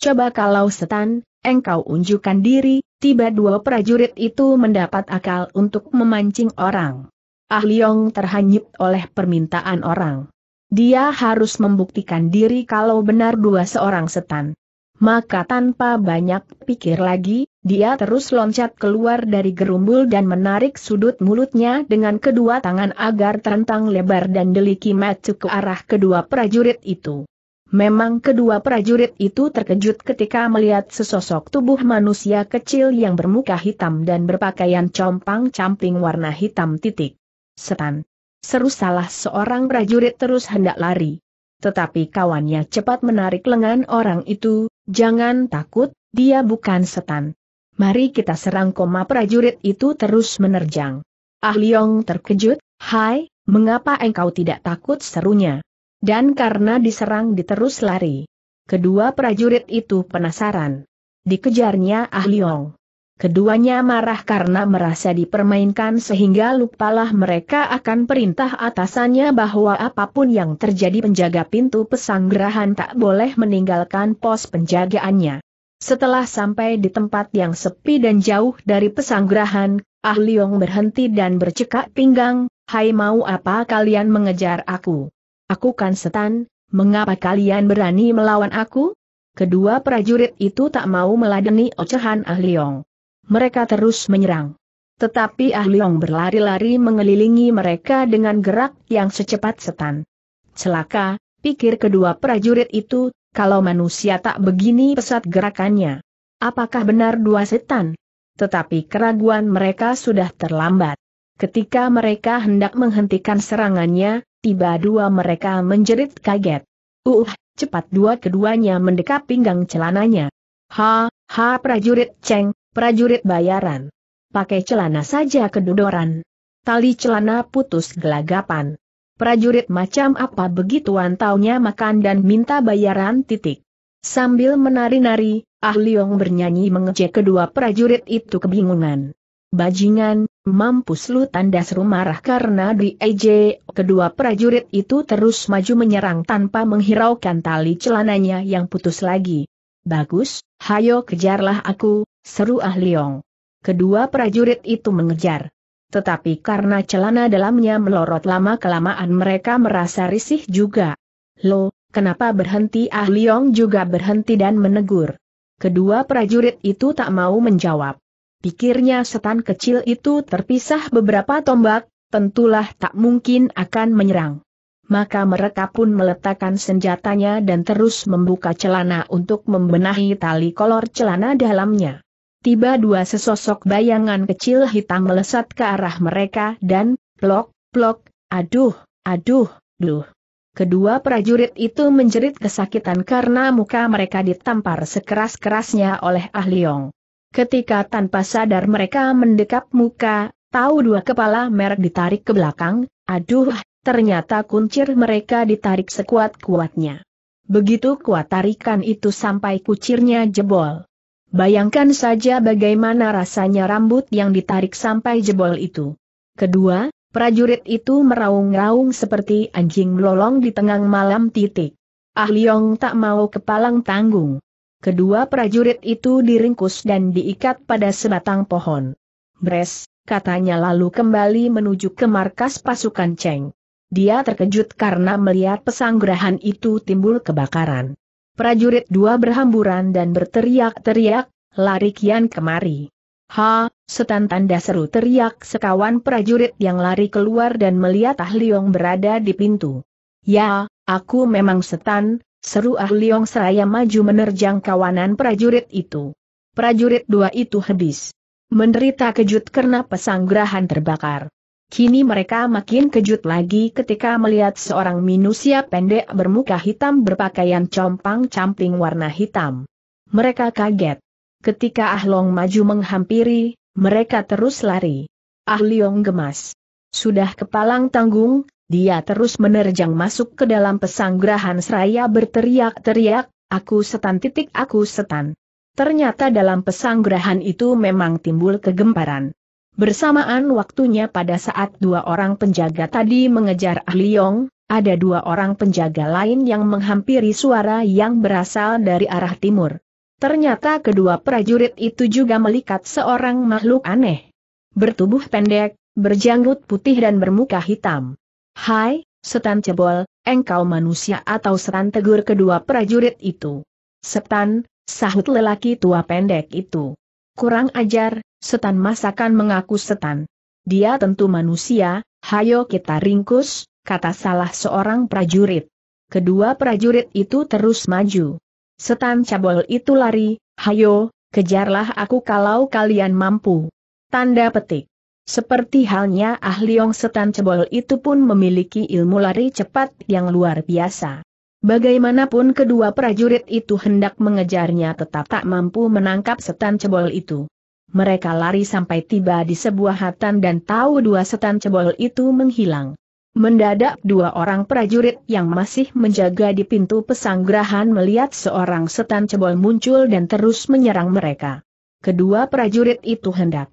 Coba kalau setan, engkau unjukkan diri, tiba dua prajurit itu mendapat akal untuk memancing orang. Ah Liong terhanyut oleh permintaan orang. Dia harus membuktikan diri kalau benar dua seorang setan. Maka tanpa banyak pikir lagi, dia terus loncat keluar dari gerumbul dan menarik sudut mulutnya dengan kedua tangan agar terentang lebar dan deliki matu ke arah kedua prajurit itu. Memang kedua prajurit itu terkejut ketika melihat sesosok tubuh manusia kecil yang bermuka hitam dan berpakaian compang-camping warna hitam titik. Setan. Seru salah seorang prajurit terus hendak lari. Tetapi kawannya cepat menarik lengan orang itu, jangan takut, dia bukan setan. Mari kita serang koma prajurit itu terus menerjang. Ah Leong terkejut, hai, mengapa engkau tidak takut serunya? Dan karena diserang diterus lari. Kedua prajurit itu penasaran. Dikejarnya Ah Liong. Keduanya marah karena merasa dipermainkan sehingga lupalah mereka akan perintah atasannya bahwa apapun yang terjadi penjaga pintu pesanggerahan tak boleh meninggalkan pos penjagaannya. Setelah sampai di tempat yang sepi dan jauh dari pesanggerahan, Ah Liong berhenti dan bercekak pinggang, Hai mau apa kalian mengejar aku? Aku kan setan, mengapa kalian berani melawan aku? Kedua prajurit itu tak mau meladeni ocehan Ahliong. Mereka terus menyerang. Tetapi Ahliong berlari-lari mengelilingi mereka dengan gerak yang secepat setan. Celaka, pikir kedua prajurit itu, kalau manusia tak begini pesat gerakannya. Apakah benar dua setan? Tetapi keraguan mereka sudah terlambat. Ketika mereka hendak menghentikan serangannya, Tiba dua mereka menjerit kaget. Uh, cepat dua keduanya mendekap pinggang celananya. Ha, ha prajurit ceng, prajurit bayaran. Pakai celana saja kedudoran. Tali celana putus gelagapan. Prajurit macam apa begituan taunya makan dan minta bayaran titik. Sambil menari-nari, Ah Liong bernyanyi mengejek kedua prajurit itu kebingungan. Bajingan, Mampus lu tanda seru marah karena di EJ, kedua prajurit itu terus maju menyerang tanpa menghiraukan tali celananya yang putus lagi. Bagus, hayo kejarlah aku, seru Ah Liong. Kedua prajurit itu mengejar. Tetapi karena celana dalamnya melorot lama-kelamaan mereka merasa risih juga. Lo, kenapa berhenti Ah Liong juga berhenti dan menegur. Kedua prajurit itu tak mau menjawab. Pikirnya setan kecil itu terpisah beberapa tombak, tentulah tak mungkin akan menyerang. Maka mereka pun meletakkan senjatanya dan terus membuka celana untuk membenahi tali kolor celana dalamnya. Tiba dua sesosok bayangan kecil hitam melesat ke arah mereka dan, plok, plok, aduh, aduh, duh. Kedua prajurit itu menjerit kesakitan karena muka mereka ditampar sekeras-kerasnya oleh Ah Leong. Ketika tanpa sadar mereka mendekap muka, tahu dua kepala merek ditarik ke belakang, aduh, ternyata kuncir mereka ditarik sekuat-kuatnya. Begitu kuat tarikan itu sampai kucirnya jebol. Bayangkan saja bagaimana rasanya rambut yang ditarik sampai jebol itu. Kedua, prajurit itu meraung-raung seperti anjing melolong di tengah malam titik. Ah Leong tak mau kepalang tanggung. Kedua prajurit itu diringkus dan diikat pada sebatang pohon. Bres, katanya lalu kembali menuju ke markas pasukan Cheng. Dia terkejut karena melihat pesanggerahan itu timbul kebakaran. Prajurit dua berhamburan dan berteriak-teriak, lari kian kemari. Ha, setan tanda seru teriak sekawan prajurit yang lari keluar dan melihat Ah Liong berada di pintu. Ya, aku memang setan, Seru Ah Liong seraya maju menerjang kawanan prajurit itu. Prajurit dua itu habis. Menderita kejut karena pesanggrahan terbakar. Kini mereka makin kejut lagi ketika melihat seorang manusia pendek bermuka hitam berpakaian compang-camping warna hitam. Mereka kaget. Ketika Ah Long maju menghampiri, mereka terus lari. Ah Liong gemas. Sudah kepalang tanggung, dia terus menerjang masuk ke dalam pesanggrahan seraya berteriak-teriak, aku setan titik aku setan. Ternyata dalam pesanggrahan itu memang timbul kegemparan. Bersamaan waktunya pada saat dua orang penjaga tadi mengejar Ah Liong, ada dua orang penjaga lain yang menghampiri suara yang berasal dari arah timur. Ternyata kedua prajurit itu juga melikat seorang makhluk aneh. Bertubuh pendek, berjanggut putih dan bermuka hitam. Hai, setan cebol, engkau manusia atau setan tegur kedua prajurit itu. Setan, sahut lelaki tua pendek itu. Kurang ajar, setan masakan mengaku setan. Dia tentu manusia, hayo kita ringkus, kata salah seorang prajurit. Kedua prajurit itu terus maju. Setan cabol itu lari, hayo, kejarlah aku kalau kalian mampu. Tanda petik. Seperti halnya ahliong setan cebol itu pun memiliki ilmu lari cepat yang luar biasa. Bagaimanapun kedua prajurit itu hendak mengejarnya tetap tak mampu menangkap setan cebol itu. Mereka lari sampai tiba di sebuah hutan dan tahu dua setan cebol itu menghilang. Mendadak dua orang prajurit yang masih menjaga di pintu pesanggrahan melihat seorang setan cebol muncul dan terus menyerang mereka. Kedua prajurit itu hendak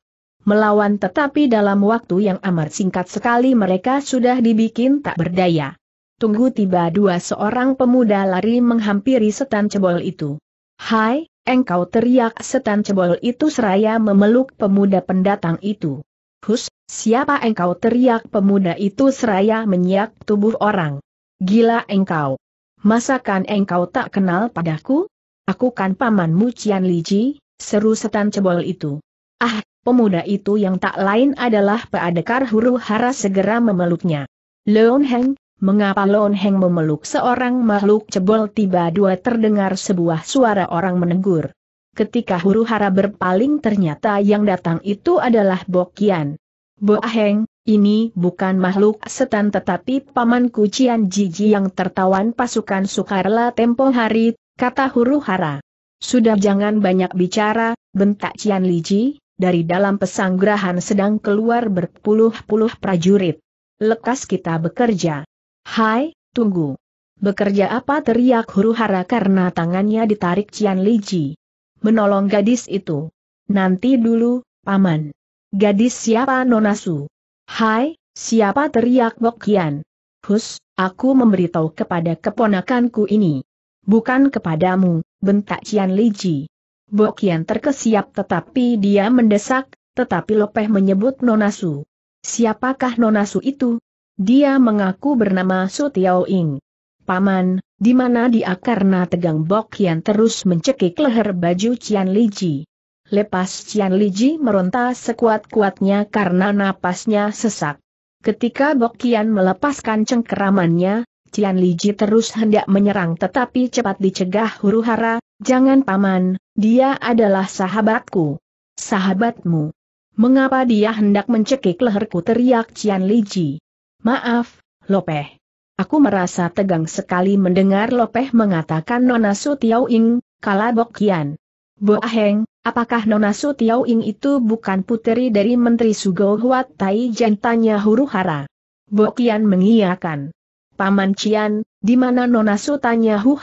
melawan tetapi dalam waktu yang amat singkat sekali mereka sudah dibikin tak berdaya. Tunggu tiba dua seorang pemuda lari menghampiri setan cebol itu. Hai, engkau teriak setan cebol itu seraya memeluk pemuda pendatang itu. Hus, siapa engkau teriak pemuda itu seraya menyiak tubuh orang. Gila engkau. Masakan engkau tak kenal padaku? Aku kan pamanmu Cian Liji, seru setan cebol itu. Ah, Pemuda itu yang tak lain adalah peadekar Huru Hara segera memeluknya. Leon Heng, mengapa Leon Heng memeluk seorang makhluk cebol tiba dua terdengar sebuah suara orang menegur. Ketika Huru Hara berpaling ternyata yang datang itu adalah Bokian. Boaheng, ini bukan makhluk setan tetapi paman Kucian Jiji yang tertawan pasukan Sukarla tempo hari, kata Huru Hara. Sudah jangan banyak bicara, bentak Cian Liji, dari dalam pesanggrahan sedang keluar berpuluh-puluh prajurit. Lekas kita bekerja. Hai, tunggu. Bekerja apa teriak huru hara karena tangannya ditarik Cian Liji. Menolong gadis itu. Nanti dulu, paman. Gadis siapa Nonasu? Hai, siapa teriak Bokian? Hus, aku memberitahu kepada keponakanku ini. Bukan kepadamu, bentak Cian Liji. Bokian terkesiap tetapi dia mendesak, tetapi Lopeh menyebut Nonasu. Siapakah Nonasu itu? Dia mengaku bernama Su Tiao Ing. Paman, di mana dia karena tegang Bokian terus mencekik leher baju Cian Liji. Lepas Cian Liji meronta sekuat-kuatnya karena napasnya sesak. Ketika Bokian melepaskan cengkeramannya, Cian Liji terus hendak menyerang tetapi cepat dicegah huru hara, jangan paman, dia adalah sahabatku. Sahabatmu. Mengapa dia hendak mencekik leherku teriak Cian Liji. Maaf, Lopeh. Aku merasa tegang sekali mendengar Lopeh mengatakan Nona Su Tiao Ing, Kalabok Kian. Boaheng, apakah Nona Su Tiao Ing itu bukan puteri dari Menteri Sugohuat Tai Jen tanya huru hara. Bo Kian mengiyakan. Paman Cian, di mana Nona Su tanya huru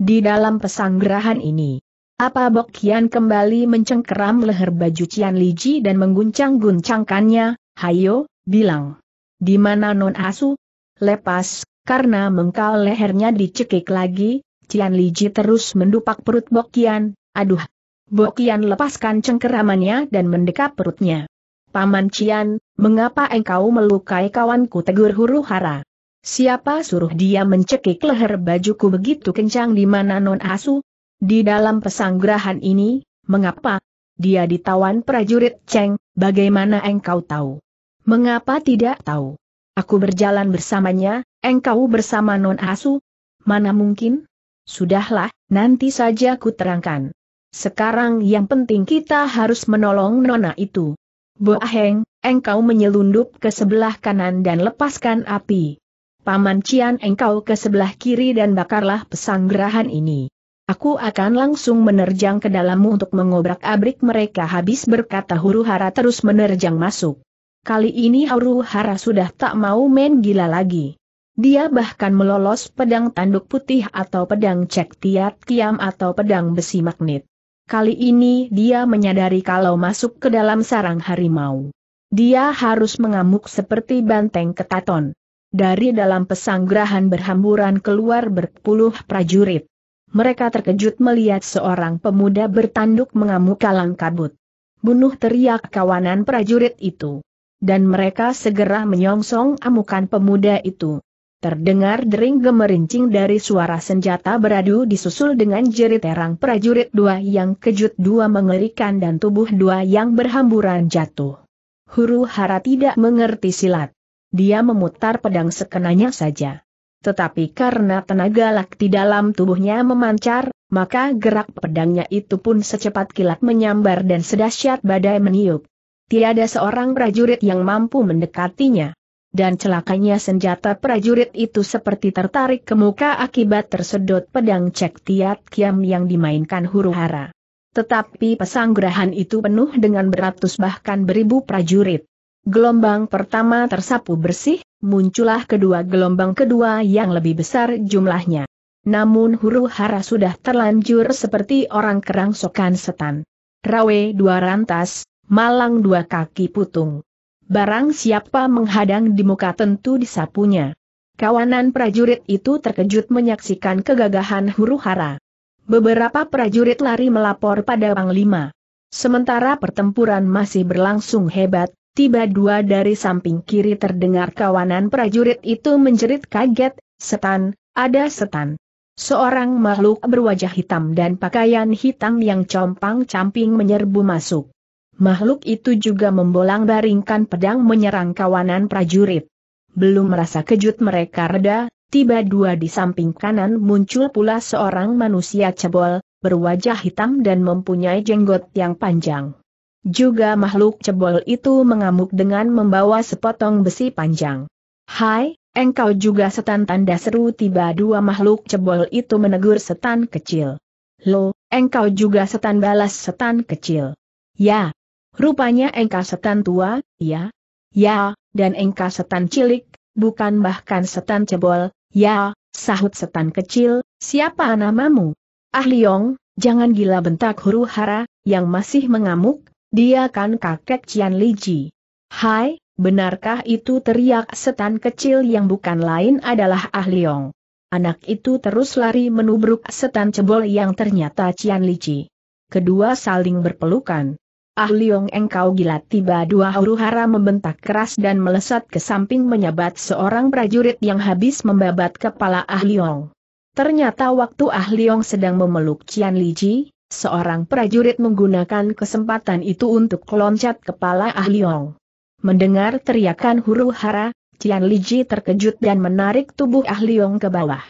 Di dalam pesanggerahan ini. Apa Bok Kian kembali mencengkeram leher baju Cian Liji dan mengguncang-guncangkannya, hayo, bilang. Di mana non asu? Lepas, karena mengkal lehernya dicekik lagi, Cian Liji terus mendupak perut Bok Kian, aduh. Bok Kian lepaskan cengkeramannya dan mendekap perutnya. Paman Cian, mengapa engkau melukai kawanku tegur huru hara? Siapa suruh dia mencekik leher bajuku begitu kencang di mana non asu? Di dalam pesanggrahan ini, mengapa? Dia ditawan prajurit Cheng, bagaimana engkau tahu? Mengapa tidak tahu? Aku berjalan bersamanya, engkau bersama non asu? Mana mungkin? Sudahlah, nanti saja ku terangkan. Sekarang yang penting kita harus menolong nona itu. Boaheng, engkau menyelundup ke sebelah kanan dan lepaskan api. Paman Cian engkau ke sebelah kiri dan bakarlah pesanggerahan ini. Aku akan langsung menerjang ke dalammu untuk mengobrak-abrik mereka habis berkata huru hara terus menerjang masuk. Kali ini huru hara sudah tak mau main gila lagi. Dia bahkan melolos pedang tanduk putih atau pedang cek tiat kiam atau pedang besi magnet. Kali ini dia menyadari kalau masuk ke dalam sarang harimau. Dia harus mengamuk seperti banteng ketaton. Dari dalam pesanggrahan berhamburan keluar berpuluh prajurit mereka terkejut melihat seorang pemuda bertanduk mengamuk kalang kabut. Bunuh teriak kawanan prajurit itu. Dan mereka segera menyongsong amukan pemuda itu. Terdengar dering gemerincing dari suara senjata beradu disusul dengan jerit terang prajurit dua yang kejut dua mengerikan dan tubuh dua yang berhamburan jatuh. Huru hara tidak mengerti silat. Dia memutar pedang sekenanya saja. Tetapi karena tenaga lakti dalam tubuhnya memancar, maka gerak pedangnya itu pun secepat kilat menyambar dan sedahsyat badai meniup. Tiada seorang prajurit yang mampu mendekatinya. Dan celakanya senjata prajurit itu seperti tertarik ke muka akibat tersedot pedang cek tiat kiam yang dimainkan huru hara. Tetapi pesanggrahan itu penuh dengan beratus bahkan beribu prajurit. Gelombang pertama tersapu bersih, muncullah kedua gelombang kedua yang lebih besar jumlahnya. Namun huru hara sudah terlanjur seperti orang kerang kerangsokan setan. Rawe dua rantas, malang dua kaki putung. Barang siapa menghadang di muka tentu disapunya. Kawanan prajurit itu terkejut menyaksikan kegagahan huru hara. Beberapa prajurit lari melapor pada Panglima. Sementara pertempuran masih berlangsung hebat, tiba dua dari samping kiri terdengar kawanan prajurit itu menjerit kaget, setan, ada setan. Seorang makhluk berwajah hitam dan pakaian hitam yang compang-camping menyerbu masuk. Makhluk itu juga membolang baringkan pedang menyerang kawanan prajurit. Belum merasa kejut mereka reda, tiba dua di samping kanan muncul pula seorang manusia cebol, berwajah hitam dan mempunyai jenggot yang panjang. Juga makhluk cebol itu mengamuk dengan membawa sepotong besi panjang. Hai, engkau juga setan tanda seru tiba dua makhluk cebol itu menegur setan kecil. Lo, engkau juga setan balas setan kecil. Ya. Rupanya engkau setan tua, ya. Ya, dan engkau setan cilik, bukan bahkan setan cebol, ya, sahut setan kecil, siapa namamu? Ah Liong, jangan gila bentak huru hara, yang masih mengamuk, dia kan kakek Cian Liji. Hai, benarkah itu teriak setan kecil yang bukan lain adalah Ah Liong. Anak itu terus lari menubruk setan cebol yang ternyata Cian Liji. Kedua saling berpelukan. Ah Liong engkau gila tiba dua huru hara membentak keras dan melesat ke samping menyabat seorang prajurit yang habis membabat kepala Ah Liong. Ternyata waktu Ah Liong sedang memeluk Cian Liji, Seorang prajurit menggunakan kesempatan itu untuk loncat kepala Ah Liong. Mendengar teriakan huru hara, Cian Liji terkejut dan menarik tubuh Ah Liong ke bawah.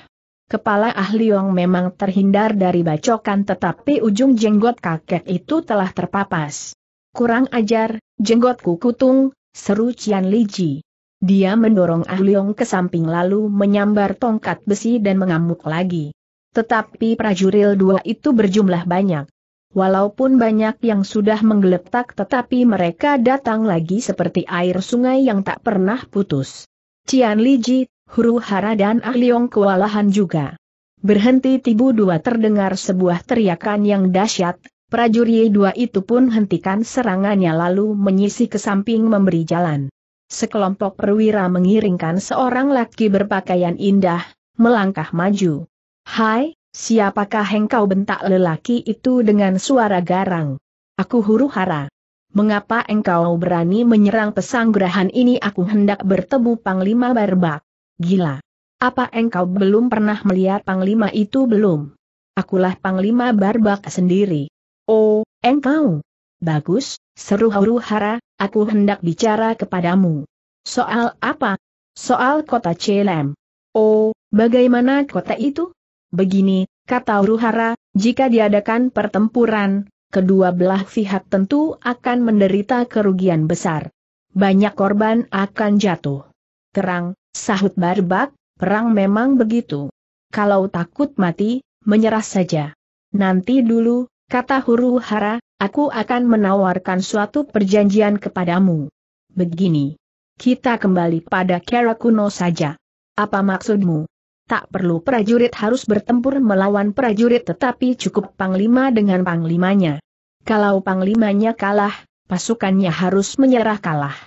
Kepala Ah Liong memang terhindar dari bacokan tetapi ujung jenggot kakek itu telah terpapas. Kurang ajar, jenggotku kutung, seru Cian Liji. Dia mendorong Ah Liong ke samping lalu menyambar tongkat besi dan mengamuk lagi. Tetapi prajuril dua itu berjumlah banyak. Walaupun banyak yang sudah menggeletak tetapi mereka datang lagi seperti air sungai yang tak pernah putus. Cian Liji, Huru Hara dan Ahliong kewalahan juga. Berhenti tibu dua terdengar sebuah teriakan yang dahsyat, prajurit dua itu pun hentikan serangannya lalu menyisih ke samping memberi jalan. Sekelompok perwira mengiringkan seorang laki berpakaian indah, melangkah maju. Hai, siapakah engkau bentak lelaki itu dengan suara garang? Aku huru hara. Mengapa engkau berani menyerang pesanggrahan ini aku hendak bertemu Panglima Barbak? Gila. Apa engkau belum pernah melihat Panglima itu belum? Akulah Panglima Barbak sendiri. Oh, engkau. Bagus, seru huru hara, aku hendak bicara kepadamu. Soal apa? Soal kota Celem. Oh, bagaimana kota itu? Begini, kata Uruhara, jika diadakan pertempuran, kedua belah pihak tentu akan menderita kerugian besar. Banyak korban akan jatuh. Terang, sahut Barbak, perang memang begitu. Kalau takut mati, menyerah saja. Nanti dulu, kata Huru-Hara, aku akan menawarkan suatu perjanjian kepadamu. Begini. Kita kembali pada kera kuno saja. Apa maksudmu? Tak perlu prajurit harus bertempur melawan prajurit tetapi cukup panglima dengan panglimanya. Kalau panglimanya kalah, pasukannya harus menyerah kalah.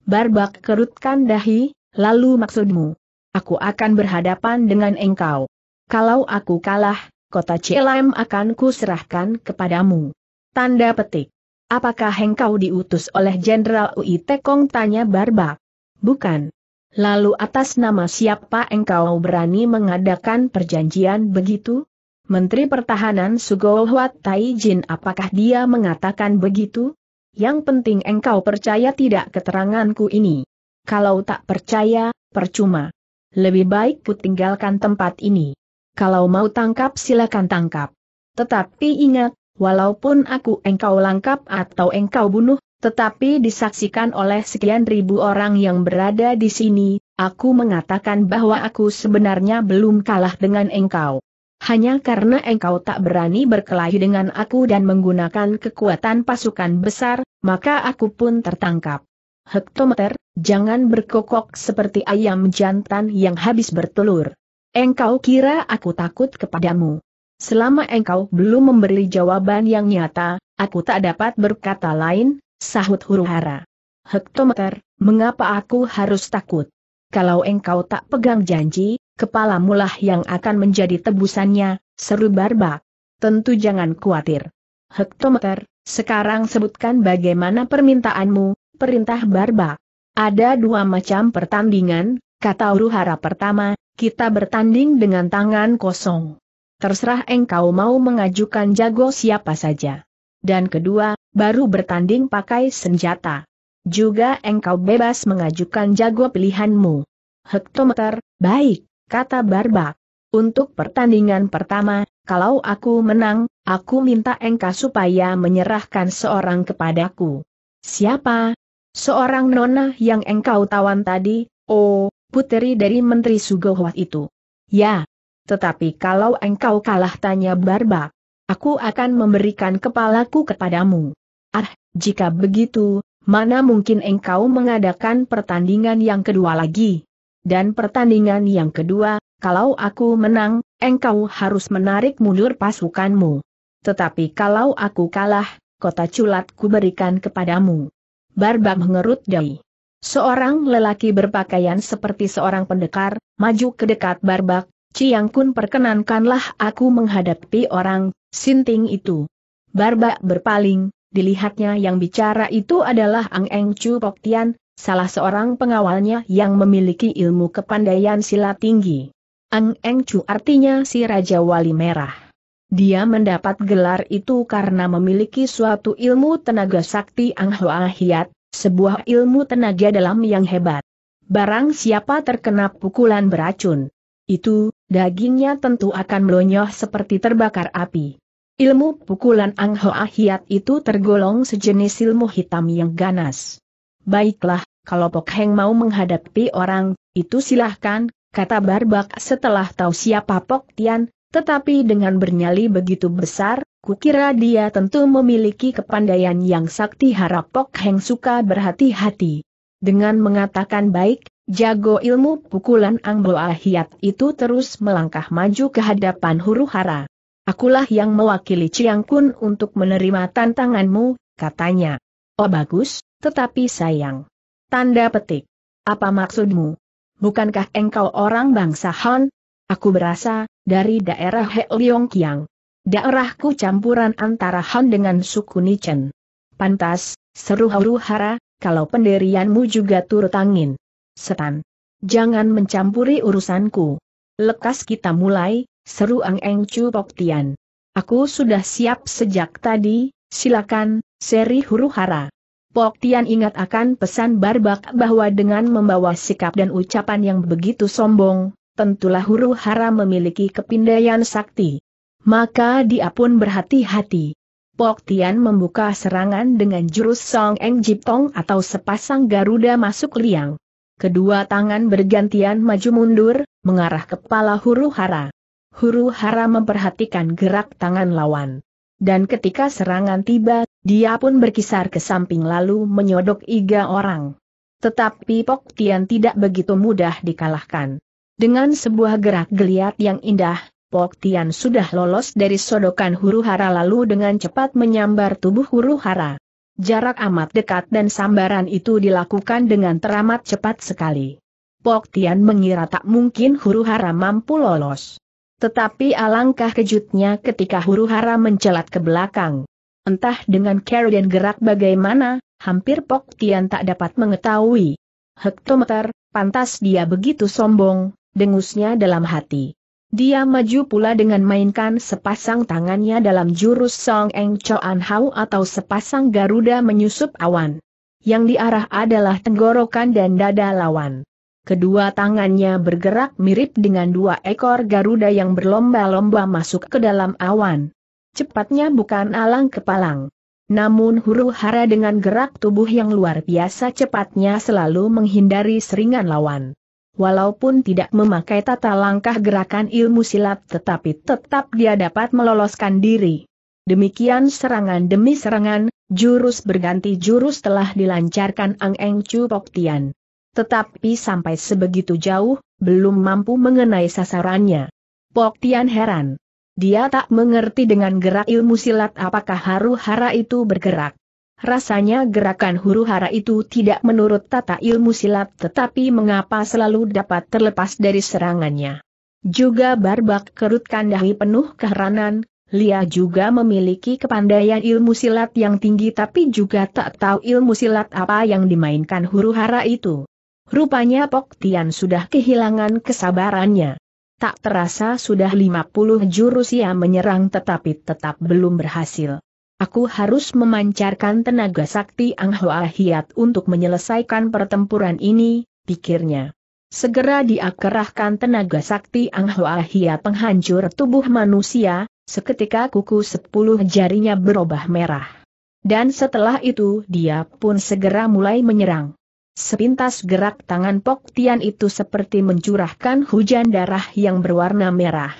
Barbak kerutkan dahi, lalu maksudmu. Aku akan berhadapan dengan engkau. Kalau aku kalah, kota Cilam akan kuserahkan kepadamu. Tanda petik. Apakah engkau diutus oleh Jenderal Ui Tekong tanya Barbak? Bukan. Lalu atas nama siapa engkau berani mengadakan perjanjian begitu? Menteri Pertahanan Sugolhuat Taijin apakah dia mengatakan begitu? Yang penting engkau percaya tidak keteranganku ini. Kalau tak percaya, percuma. Lebih baik ku tinggalkan tempat ini. Kalau mau tangkap silakan tangkap. Tetapi ingat, walaupun aku engkau langkap atau engkau bunuh, tetapi disaksikan oleh sekian ribu orang yang berada di sini, aku mengatakan bahwa aku sebenarnya belum kalah dengan engkau. Hanya karena engkau tak berani berkelahi dengan aku dan menggunakan kekuatan pasukan besar, maka aku pun tertangkap. Hektometer, jangan berkokok seperti ayam jantan yang habis bertelur. Engkau kira aku takut kepadamu. Selama engkau belum memberi jawaban yang nyata, aku tak dapat berkata lain, Sahut huru hara. Hektometer, mengapa aku harus takut? Kalau engkau tak pegang janji, kepala mulah yang akan menjadi tebusannya, seru barba. Tentu jangan khawatir. Hektometer, sekarang sebutkan bagaimana permintaanmu, perintah barba. Ada dua macam pertandingan, kata huruhara. pertama, kita bertanding dengan tangan kosong. Terserah engkau mau mengajukan jago siapa saja dan kedua, baru bertanding pakai senjata. Juga engkau bebas mengajukan jago pilihanmu. Hektometer, baik, kata Barbak. Untuk pertandingan pertama, kalau aku menang, aku minta engkau supaya menyerahkan seorang kepadaku. Siapa? Seorang nona yang engkau tawan tadi, oh, puteri dari Menteri Sugohwat itu. Ya. Tetapi kalau engkau kalah tanya Barbak, Aku akan memberikan kepalaku kepadamu. Ah, jika begitu, mana mungkin engkau mengadakan pertandingan yang kedua lagi? Dan pertandingan yang kedua, kalau aku menang, engkau harus menarik mundur pasukanmu. Tetapi kalau aku kalah, kota culat berikan kepadamu. Barbak mengerut dai. Seorang lelaki berpakaian seperti seorang pendekar, maju ke dekat Barbak, Ciang Kun perkenankanlah aku menghadapi orang, sinting itu. Barbak berpaling, dilihatnya yang bicara itu adalah Ang Eng Chu Pok Tian, salah seorang pengawalnya yang memiliki ilmu kepandaian silat tinggi. Ang Eng Chu artinya si Raja Wali Merah. Dia mendapat gelar itu karena memiliki suatu ilmu tenaga sakti Hoa Hiat, sebuah ilmu tenaga dalam yang hebat. Barang siapa terkena pukulan beracun, itu dagingnya tentu akan melonyoh seperti terbakar api. Ilmu pukulan Ang Hoa Hiat itu tergolong sejenis ilmu hitam yang ganas. Baiklah, kalau Pok Heng mau menghadapi orang, itu silahkan, kata Barbak setelah tahu siapa Pok Tian, tetapi dengan bernyali begitu besar, kukira dia tentu memiliki kepandaian yang sakti harap Pok Heng suka berhati-hati. Dengan mengatakan baik, Jago ilmu pukulan Angboa Hiat itu terus melangkah maju ke hadapan huru hara. Akulah yang mewakili Chiang Kun untuk menerima tantanganmu, katanya. Oh bagus, tetapi sayang. Tanda petik. Apa maksudmu? Bukankah engkau orang bangsa Han? Aku berasa, dari daerah Heoliong Kiang. Daerahku campuran antara Han dengan suku Nichen. Pantas, seru huru hara, kalau pendirianmu juga turut angin. Setan. Jangan mencampuri urusanku. Lekas kita mulai, seru Ang Eng Chu Pok Tian. Aku sudah siap sejak tadi, silakan, seri huru hara. Pok Tian ingat akan pesan barbak bahwa dengan membawa sikap dan ucapan yang begitu sombong, tentulah huru hara memiliki kepindaian sakti. Maka dia pun berhati-hati. Pok Tian membuka serangan dengan jurus Song Eng Jip Tong atau sepasang Garuda masuk liang. Kedua tangan bergantian maju mundur, mengarah kepala huru hara. Huru hara memperhatikan gerak tangan lawan. Dan ketika serangan tiba, dia pun berkisar ke samping lalu menyodok iga orang. Tetapi Pok Tian tidak begitu mudah dikalahkan. Dengan sebuah gerak geliat yang indah, Pok Tian sudah lolos dari sodokan huru hara lalu dengan cepat menyambar tubuh huru hara. Jarak amat dekat dan sambaran itu dilakukan dengan teramat cepat sekali. Pok Tian mengira tak mungkin huru hara mampu lolos. Tetapi alangkah kejutnya ketika huru hara mencelat ke belakang. Entah dengan cara dan gerak bagaimana, hampir Pok Tian tak dapat mengetahui. Hektometer, pantas dia begitu sombong, dengusnya dalam hati. Dia maju pula dengan mainkan sepasang tangannya dalam jurus Song Eng Choan Hao atau sepasang Garuda menyusup awan. Yang diarah adalah tenggorokan dan dada lawan. Kedua tangannya bergerak mirip dengan dua ekor Garuda yang berlomba-lomba masuk ke dalam awan. Cepatnya bukan alang kepalang. Namun huru hara dengan gerak tubuh yang luar biasa cepatnya selalu menghindari seringan lawan walaupun tidak memakai tata langkah gerakan ilmu silat tetapi tetap dia dapat meloloskan diri. Demikian serangan demi serangan, jurus berganti jurus telah dilancarkan Ang Eng Chu Pok Tian. Tetapi sampai sebegitu jauh, belum mampu mengenai sasarannya. Pok Tian heran. Dia tak mengerti dengan gerak ilmu silat apakah haru-hara itu bergerak. Rasanya gerakan huru-hara itu tidak menurut tata ilmu silat tetapi mengapa selalu dapat terlepas dari serangannya. Juga barbak kerut kandahi penuh keheranan, Lia juga memiliki kepandaian ilmu silat yang tinggi tapi juga tak tahu ilmu silat apa yang dimainkan huru-hara itu. Rupanya Pok Tian sudah kehilangan kesabarannya. Tak terasa sudah 50 jurus ia menyerang tetapi tetap belum berhasil. Aku harus memancarkan tenaga sakti Ang Hoa Hiat untuk menyelesaikan pertempuran ini, pikirnya. Segera diakerahkan tenaga sakti Ang Hoa Hiat penghancur tubuh manusia, seketika kuku sepuluh jarinya berubah merah. Dan setelah itu dia pun segera mulai menyerang. Sepintas gerak tangan Pok Tian itu seperti mencurahkan hujan darah yang berwarna merah.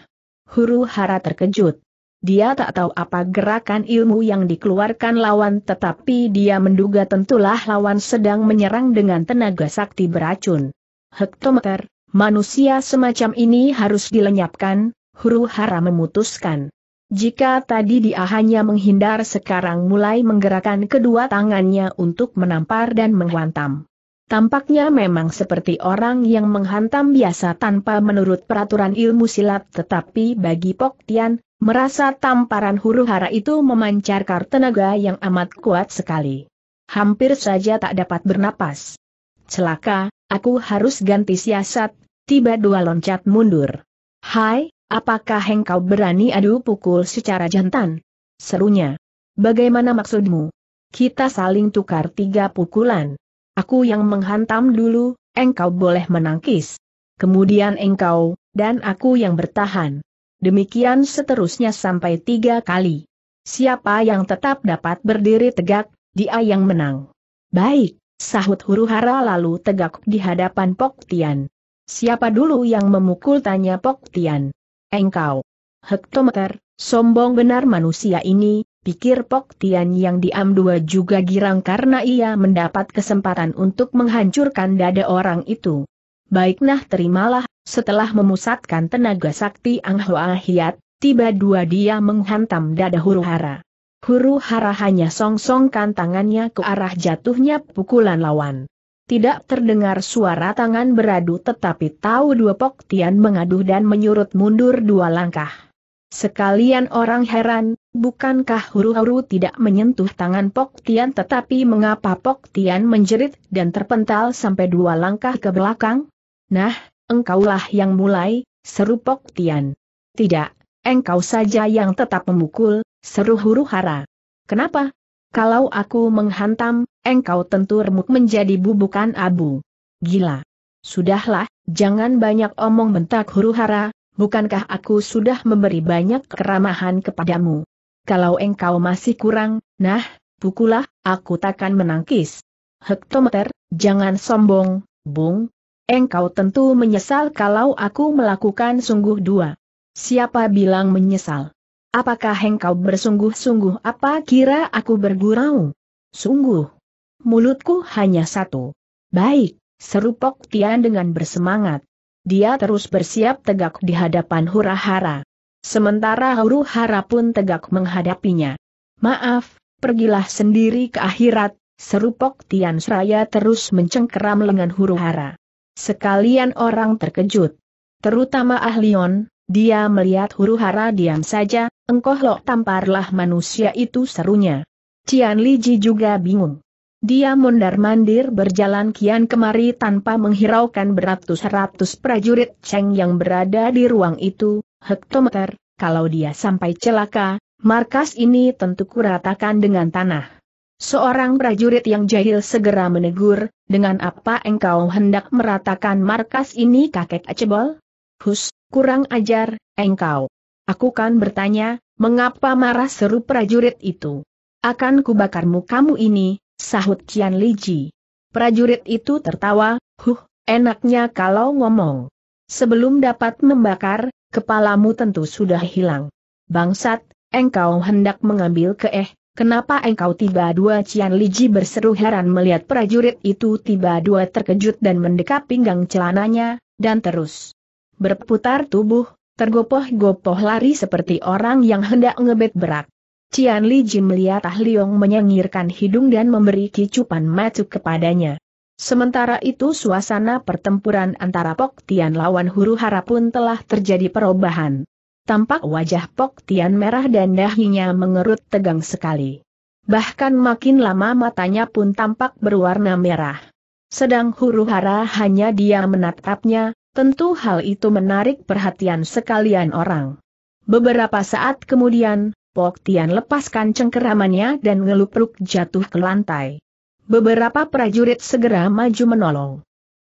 Huru hara terkejut. Dia tak tahu apa gerakan ilmu yang dikeluarkan lawan tetapi dia menduga tentulah lawan sedang menyerang dengan tenaga sakti beracun. Hektometer, manusia semacam ini harus dilenyapkan, huru hara memutuskan. Jika tadi dia hanya menghindar sekarang mulai menggerakkan kedua tangannya untuk menampar dan menghantam. Tampaknya memang seperti orang yang menghantam biasa tanpa menurut peraturan ilmu silat tetapi bagi Pok Tian, Merasa tamparan huru-hara itu memancarkan tenaga yang amat kuat sekali. Hampir saja tak dapat bernapas. Celaka, aku harus ganti siasat, tiba dua loncat mundur. Hai, apakah engkau berani adu pukul secara jantan? Serunya. Bagaimana maksudmu? Kita saling tukar tiga pukulan. Aku yang menghantam dulu, engkau boleh menangkis. Kemudian engkau, dan aku yang bertahan. Demikian seterusnya sampai tiga kali. Siapa yang tetap dapat berdiri tegak, dia yang menang. Baik, sahut huru hara lalu tegak di hadapan Pok Tian. Siapa dulu yang memukul tanya Pok Tian? Engkau. Hektometer, sombong benar manusia ini, pikir Pok Tian yang diam dua juga girang karena ia mendapat kesempatan untuk menghancurkan dada orang itu. Baik nah terimalah, setelah memusatkan tenaga sakti Ang Hoa Hiat, tiba dua dia menghantam dada huru hara. Huru hara hanya songsongkan tangannya ke arah jatuhnya pukulan lawan. Tidak terdengar suara tangan beradu tetapi tahu dua pok tian mengaduh dan menyurut mundur dua langkah. Sekalian orang heran, bukankah huru-huru tidak menyentuh tangan Pok Tian tetapi mengapa Pok Tian menjerit dan terpental sampai dua langkah ke belakang? Nah, engkaulah yang mulai, seru Pok Tian. Tidak, engkau saja yang tetap memukul, seru huru hara. Kenapa? Kalau aku menghantam, engkau tentu remuk menjadi bubukan abu. Gila. Sudahlah, jangan banyak omong bentak huru hara, bukankah aku sudah memberi banyak keramahan kepadamu? Kalau engkau masih kurang, nah, pukulah, aku takkan menangkis. Hektometer, jangan sombong, Bung, Engkau tentu menyesal kalau aku melakukan sungguh dua. Siapa bilang menyesal? Apakah engkau bersungguh-sungguh apa kira aku bergurau? Sungguh. Mulutku hanya satu. Baik, seru Pok Tian dengan bersemangat. Dia terus bersiap tegak di hadapan Hurahara. Sementara huru pun tegak menghadapinya. Maaf, pergilah sendiri ke akhirat, seru Pok Tian seraya terus mencengkeram lengan Hurahara. Sekalian orang terkejut. Terutama Ahlion, dia melihat huru hara diam saja, engkoh lo tamparlah manusia itu serunya. Cian Liji juga bingung. Dia mondar-mandir berjalan kian kemari tanpa menghiraukan beratus-ratus prajurit Cheng yang berada di ruang itu, hektometer, kalau dia sampai celaka, markas ini tentu kuratakan dengan tanah. Seorang prajurit yang jahil segera menegur, dengan apa engkau hendak meratakan markas ini kakek Acebol? Hus, kurang ajar, engkau. Aku kan bertanya, mengapa marah seru prajurit itu? Akan kubakarmu kamu ini, sahut Kian Liji. Prajurit itu tertawa, huh, enaknya kalau ngomong. Sebelum dapat membakar, kepalamu tentu sudah hilang. Bangsat, engkau hendak mengambil keeh, Kenapa engkau tiba dua Cian Liji berseru heran melihat prajurit itu tiba dua terkejut dan mendekap pinggang celananya, dan terus berputar tubuh, tergopoh-gopoh lari seperti orang yang hendak ngebet berat. Cian Liji melihat Ah Liong menyengirkan hidung dan memberi kicupan macu kepadanya. Sementara itu suasana pertempuran antara Pok Tian lawan Huru Hara pun telah terjadi perubahan tampak wajah Pok Tian merah dan dahinya mengerut tegang sekali. Bahkan makin lama matanya pun tampak berwarna merah. Sedang huru hara hanya dia menatapnya, tentu hal itu menarik perhatian sekalian orang. Beberapa saat kemudian, Pok Tian lepaskan cengkeramannya dan ngelupruk jatuh ke lantai. Beberapa prajurit segera maju menolong.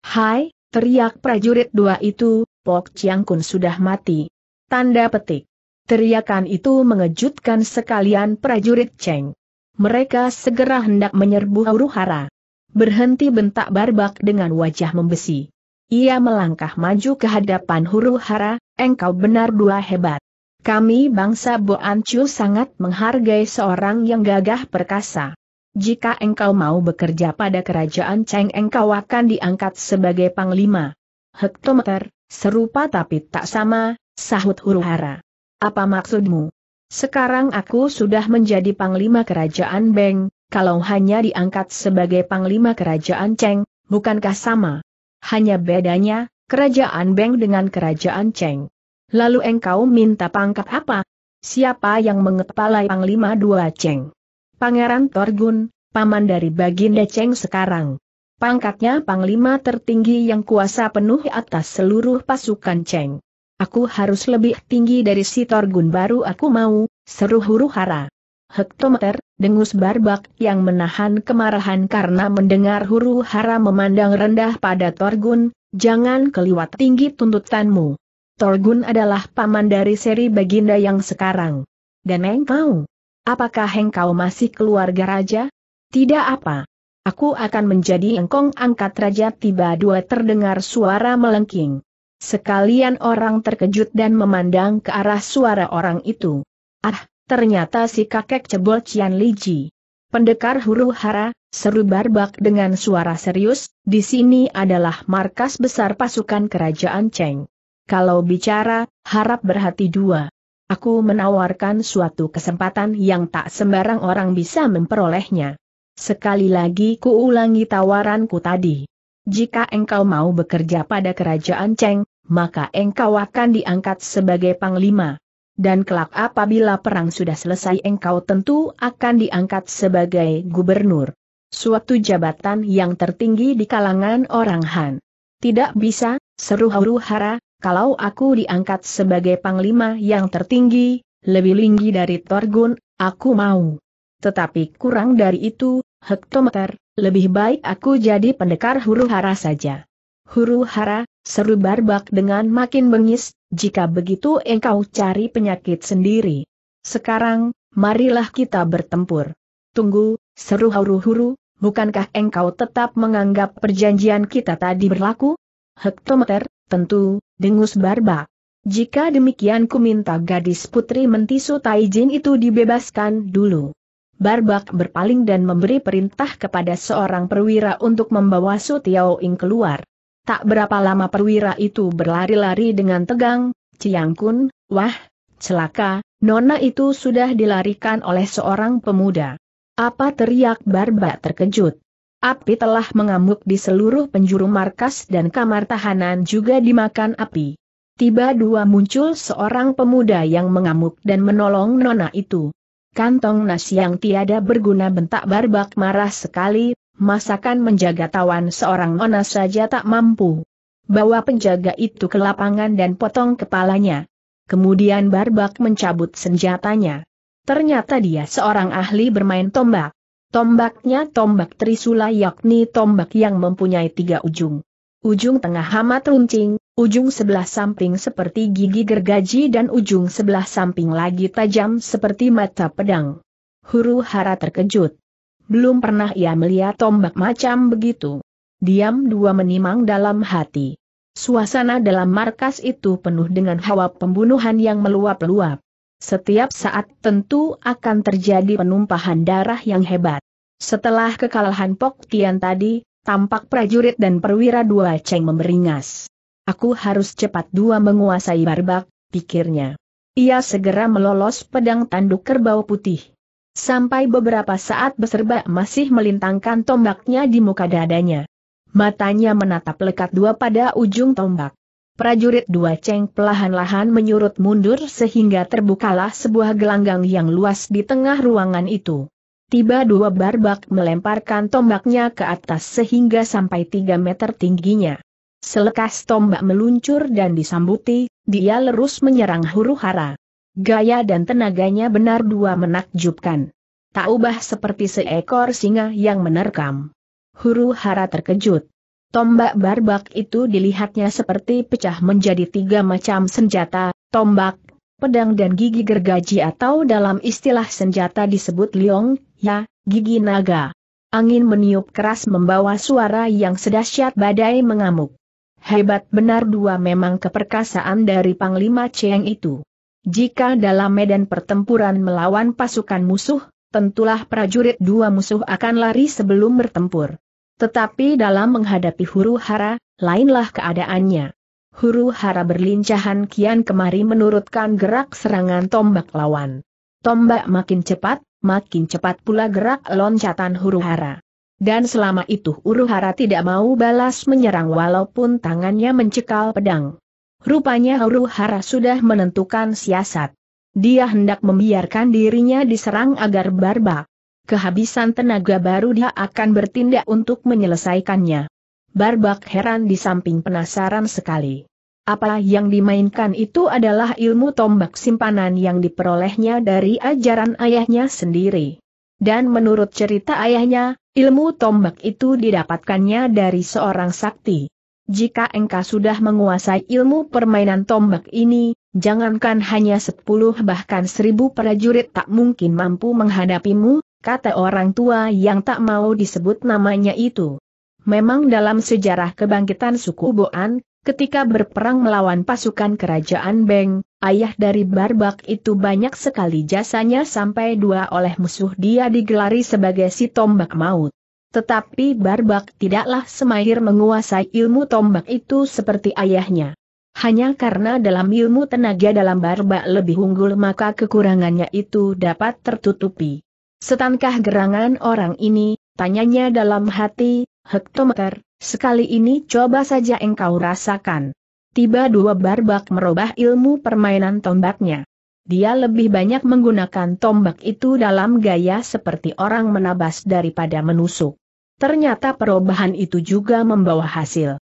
Hai, teriak prajurit dua itu, Pok Chiang Kun sudah mati, Tanda petik. Teriakan itu mengejutkan sekalian prajurit Cheng. Mereka segera hendak menyerbu huru hara. Berhenti bentak barbak dengan wajah membesi. Ia melangkah maju ke hadapan huru hara, engkau benar dua hebat. Kami bangsa Boancu sangat menghargai seorang yang gagah perkasa. Jika engkau mau bekerja pada kerajaan Cheng engkau akan diangkat sebagai panglima. Hektometer, Serupa tapi tak sama, sahut Huruhara. Apa maksudmu? Sekarang aku sudah menjadi panglima kerajaan Beng, kalau hanya diangkat sebagai panglima kerajaan Cheng, bukankah sama? Hanya bedanya, kerajaan Beng dengan kerajaan Cheng. Lalu engkau minta pangkat apa? Siapa yang mengepalai panglima dua Cheng? Pangeran Torgun, paman dari Baginda Cheng sekarang. Pangkatnya Panglima tertinggi yang kuasa penuh atas seluruh pasukan Cheng. Aku harus lebih tinggi dari si Torgun baru aku mau, seru huru hara. Hektometer, dengus barbak yang menahan kemarahan karena mendengar huru hara memandang rendah pada Torgun, jangan keliwat tinggi tuntutanmu. Torgun adalah paman dari seri Baginda yang sekarang. Dan engkau? Apakah engkau masih keluarga raja? Tidak apa. Aku akan menjadi engkong angkat raja tiba dua terdengar suara melengking. Sekalian orang terkejut dan memandang ke arah suara orang itu. Ah, ternyata si kakek cebol Cian Liji. Pendekar huru hara, seru barbak dengan suara serius, di sini adalah markas besar pasukan kerajaan Cheng. Kalau bicara, harap berhati dua. Aku menawarkan suatu kesempatan yang tak sembarang orang bisa memperolehnya. Sekali lagi ku ulangi tawaranku tadi. Jika engkau mau bekerja pada kerajaan Cheng, maka engkau akan diangkat sebagai panglima. Dan kelak apabila perang sudah selesai engkau tentu akan diangkat sebagai gubernur. Suatu jabatan yang tertinggi di kalangan orang Han. Tidak bisa, seru hauru hara, kalau aku diangkat sebagai panglima yang tertinggi, lebih tinggi dari Torgun, aku mau. Tetapi kurang dari itu, hektometer, lebih baik aku jadi pendekar huru hara saja. Huru hara, seru barbak dengan makin bengis, jika begitu engkau cari penyakit sendiri. Sekarang, marilah kita bertempur. Tunggu, seru huru-huru, bukankah engkau tetap menganggap perjanjian kita tadi berlaku? Hektometer, tentu, dengus barbak. Jika demikian ku minta gadis putri mentisu Taijin itu dibebaskan dulu. Barbak berpaling dan memberi perintah kepada seorang perwira untuk membawa Su Tiao Ing keluar. Tak berapa lama perwira itu berlari-lari dengan tegang, Ciang Kun, wah, celaka, nona itu sudah dilarikan oleh seorang pemuda. Apa teriak Barbak terkejut. Api telah mengamuk di seluruh penjuru markas dan kamar tahanan juga dimakan api. Tiba dua muncul seorang pemuda yang mengamuk dan menolong nona itu kantong nasi yang tiada berguna bentak barbak marah sekali, masakan menjaga tawan seorang nona saja tak mampu. Bawa penjaga itu ke lapangan dan potong kepalanya. Kemudian barbak mencabut senjatanya. Ternyata dia seorang ahli bermain tombak. Tombaknya tombak trisula yakni tombak yang mempunyai tiga ujung ujung tengah amat runcing, ujung sebelah samping seperti gigi gergaji dan ujung sebelah samping lagi tajam seperti mata pedang. Huru hara terkejut. Belum pernah ia melihat tombak macam begitu. Diam dua menimang dalam hati. Suasana dalam markas itu penuh dengan hawa pembunuhan yang meluap-luap. Setiap saat tentu akan terjadi penumpahan darah yang hebat. Setelah kekalahan Pok Tian tadi, Tampak prajurit dan perwira dua Cheng memberingas. Aku harus cepat dua menguasai barbak, pikirnya. Ia segera melolos pedang tanduk kerbau putih. Sampai beberapa saat beserba masih melintangkan tombaknya di muka dadanya. Matanya menatap lekat dua pada ujung tombak. Prajurit dua ceng pelahan-lahan menyurut mundur sehingga terbukalah sebuah gelanggang yang luas di tengah ruangan itu. Tiba dua barbak melemparkan tombaknya ke atas sehingga sampai tiga meter tingginya. Selekas tombak meluncur dan disambuti, dia lerus menyerang huru-hara. Gaya dan tenaganya benar dua menakjubkan. Tak ubah seperti seekor singa yang menerkam. Huru-hara terkejut. Tombak barbak itu dilihatnya seperti pecah menjadi tiga macam senjata, tombak, pedang dan gigi gergaji atau dalam istilah senjata disebut liong, Ya, gigi naga. Angin meniup keras membawa suara yang sedahsyat badai mengamuk. Hebat benar dua memang keperkasaan dari Panglima Cheng itu. Jika dalam medan pertempuran melawan pasukan musuh, tentulah prajurit dua musuh akan lari sebelum bertempur. Tetapi dalam menghadapi huru hara, lainlah keadaannya. Huru hara berlincahan kian kemari menurutkan gerak serangan tombak lawan. Tombak makin cepat, makin cepat pula gerak loncatan Huruhara, Dan selama itu Huruhara tidak mau balas menyerang walaupun tangannya mencekal pedang. Rupanya Huruhara sudah menentukan siasat. Dia hendak membiarkan dirinya diserang agar barbak. Kehabisan tenaga baru dia akan bertindak untuk menyelesaikannya. Barbak heran di samping penasaran sekali. Apa yang dimainkan itu adalah ilmu tombak simpanan yang diperolehnya dari ajaran ayahnya sendiri. Dan menurut cerita ayahnya, ilmu tombak itu didapatkannya dari seorang sakti. Jika engkau sudah menguasai ilmu permainan tombak ini, jangankan hanya sepuluh bahkan seribu prajurit tak mungkin mampu menghadapimu, kata orang tua yang tak mau disebut namanya itu. Memang dalam sejarah kebangkitan suku Boan, Ketika berperang melawan pasukan kerajaan Beng, ayah dari Barbak itu banyak sekali jasanya sampai dua oleh musuh dia digelari sebagai si tombak maut. Tetapi Barbak tidaklah semahir menguasai ilmu tombak itu seperti ayahnya. Hanya karena dalam ilmu tenaga dalam Barbak lebih unggul maka kekurangannya itu dapat tertutupi. Setankah gerangan orang ini, tanyanya dalam hati, hektometer, Sekali ini coba saja engkau rasakan. Tiba dua barbak merubah ilmu permainan tombaknya. Dia lebih banyak menggunakan tombak itu dalam gaya seperti orang menabas daripada menusuk. Ternyata perubahan itu juga membawa hasil.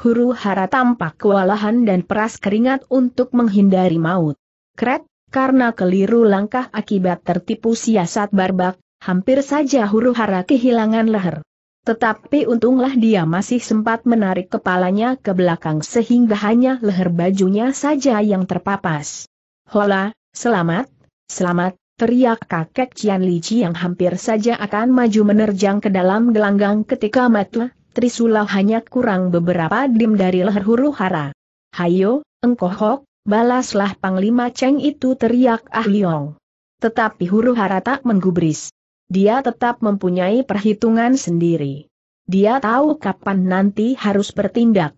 Huru hara tampak kewalahan dan peras keringat untuk menghindari maut. Kret, karena keliru langkah akibat tertipu siasat barbak, hampir saja huru hara kehilangan leher. Tetapi untunglah dia masih sempat menarik kepalanya ke belakang sehingga hanya leher bajunya saja yang terpapas. Hola, selamat, selamat, teriak kakek Cian Li yang hampir saja akan maju menerjang ke dalam gelanggang ketika matua, Trisula hanya kurang beberapa dim dari leher huru hara. Hayo, engkohok, balaslah Panglima Cheng itu teriak Ah Liong. Tetapi huru hara tak menggubris dia tetap mempunyai perhitungan sendiri. Dia tahu kapan nanti harus bertindak.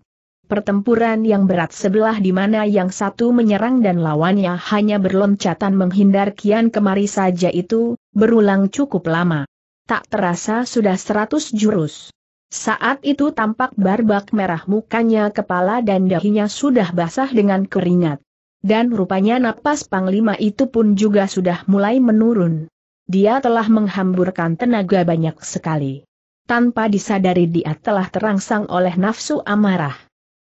Pertempuran yang berat sebelah di mana yang satu menyerang dan lawannya hanya berloncatan menghindar kian kemari saja itu, berulang cukup lama. Tak terasa sudah seratus jurus. Saat itu tampak barbak merah mukanya kepala dan dahinya sudah basah dengan keringat. Dan rupanya napas Panglima itu pun juga sudah mulai menurun dia telah menghamburkan tenaga banyak sekali. Tanpa disadari dia telah terangsang oleh nafsu amarah.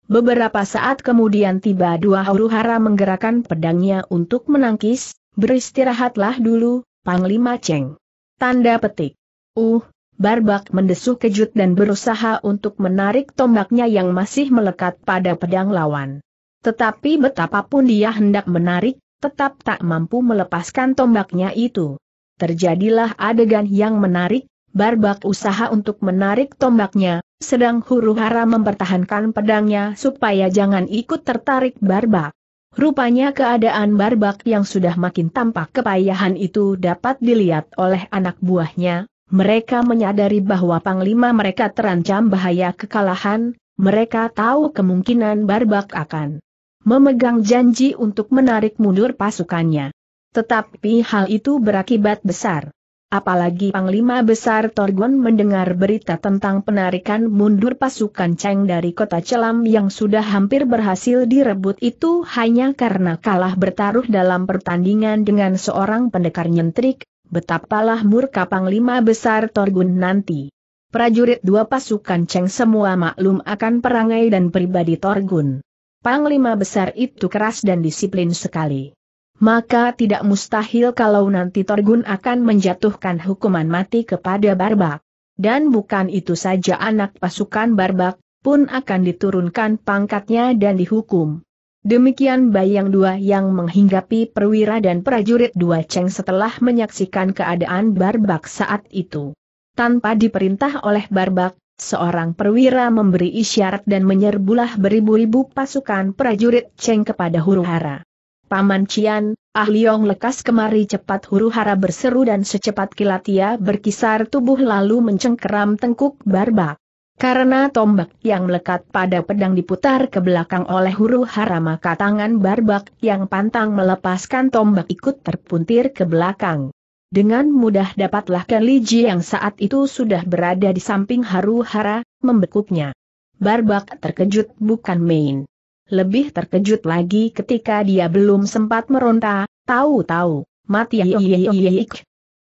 Beberapa saat kemudian tiba dua huru-hara menggerakkan pedangnya untuk menangkis, beristirahatlah dulu, Panglima Cheng. Tanda petik. Uh, Barbak mendesuh kejut dan berusaha untuk menarik tombaknya yang masih melekat pada pedang lawan. Tetapi betapapun dia hendak menarik, tetap tak mampu melepaskan tombaknya itu terjadilah adegan yang menarik, Barbak usaha untuk menarik tombaknya, sedang huru hara mempertahankan pedangnya supaya jangan ikut tertarik Barbak. Rupanya keadaan Barbak yang sudah makin tampak kepayahan itu dapat dilihat oleh anak buahnya, mereka menyadari bahwa panglima mereka terancam bahaya kekalahan, mereka tahu kemungkinan Barbak akan memegang janji untuk menarik mundur pasukannya. Tetapi hal itu berakibat besar. Apalagi Panglima Besar Torgon mendengar berita tentang penarikan mundur pasukan Cheng dari kota Celam yang sudah hampir berhasil direbut itu hanya karena kalah bertaruh dalam pertandingan dengan seorang pendekar nyentrik, betapalah murka Panglima Besar Torgun nanti. Prajurit dua pasukan Cheng semua maklum akan perangai dan pribadi Torgun. Panglima Besar itu keras dan disiplin sekali maka tidak mustahil kalau nanti Torgun akan menjatuhkan hukuman mati kepada Barbak. Dan bukan itu saja anak pasukan Barbak, pun akan diturunkan pangkatnya dan dihukum. Demikian bayang dua yang menghinggapi perwira dan prajurit dua ceng setelah menyaksikan keadaan Barbak saat itu. Tanpa diperintah oleh Barbak, seorang perwira memberi isyarat dan menyerbulah beribu-ribu pasukan prajurit ceng kepada huru hara. Paman Cian, Ah Liong lekas kemari cepat huru hara berseru dan secepat kilat ia berkisar tubuh lalu mencengkeram tengkuk barbak. Karena tombak yang melekat pada pedang diputar ke belakang oleh huru hara maka tangan barbak yang pantang melepaskan tombak ikut terpuntir ke belakang. Dengan mudah dapatlah Kenliji yang saat itu sudah berada di samping haru hara, membekuknya. Barbak terkejut bukan main. Lebih terkejut lagi ketika dia belum sempat meronta, tahu-tahu, mati yik. Ya, ya, ya,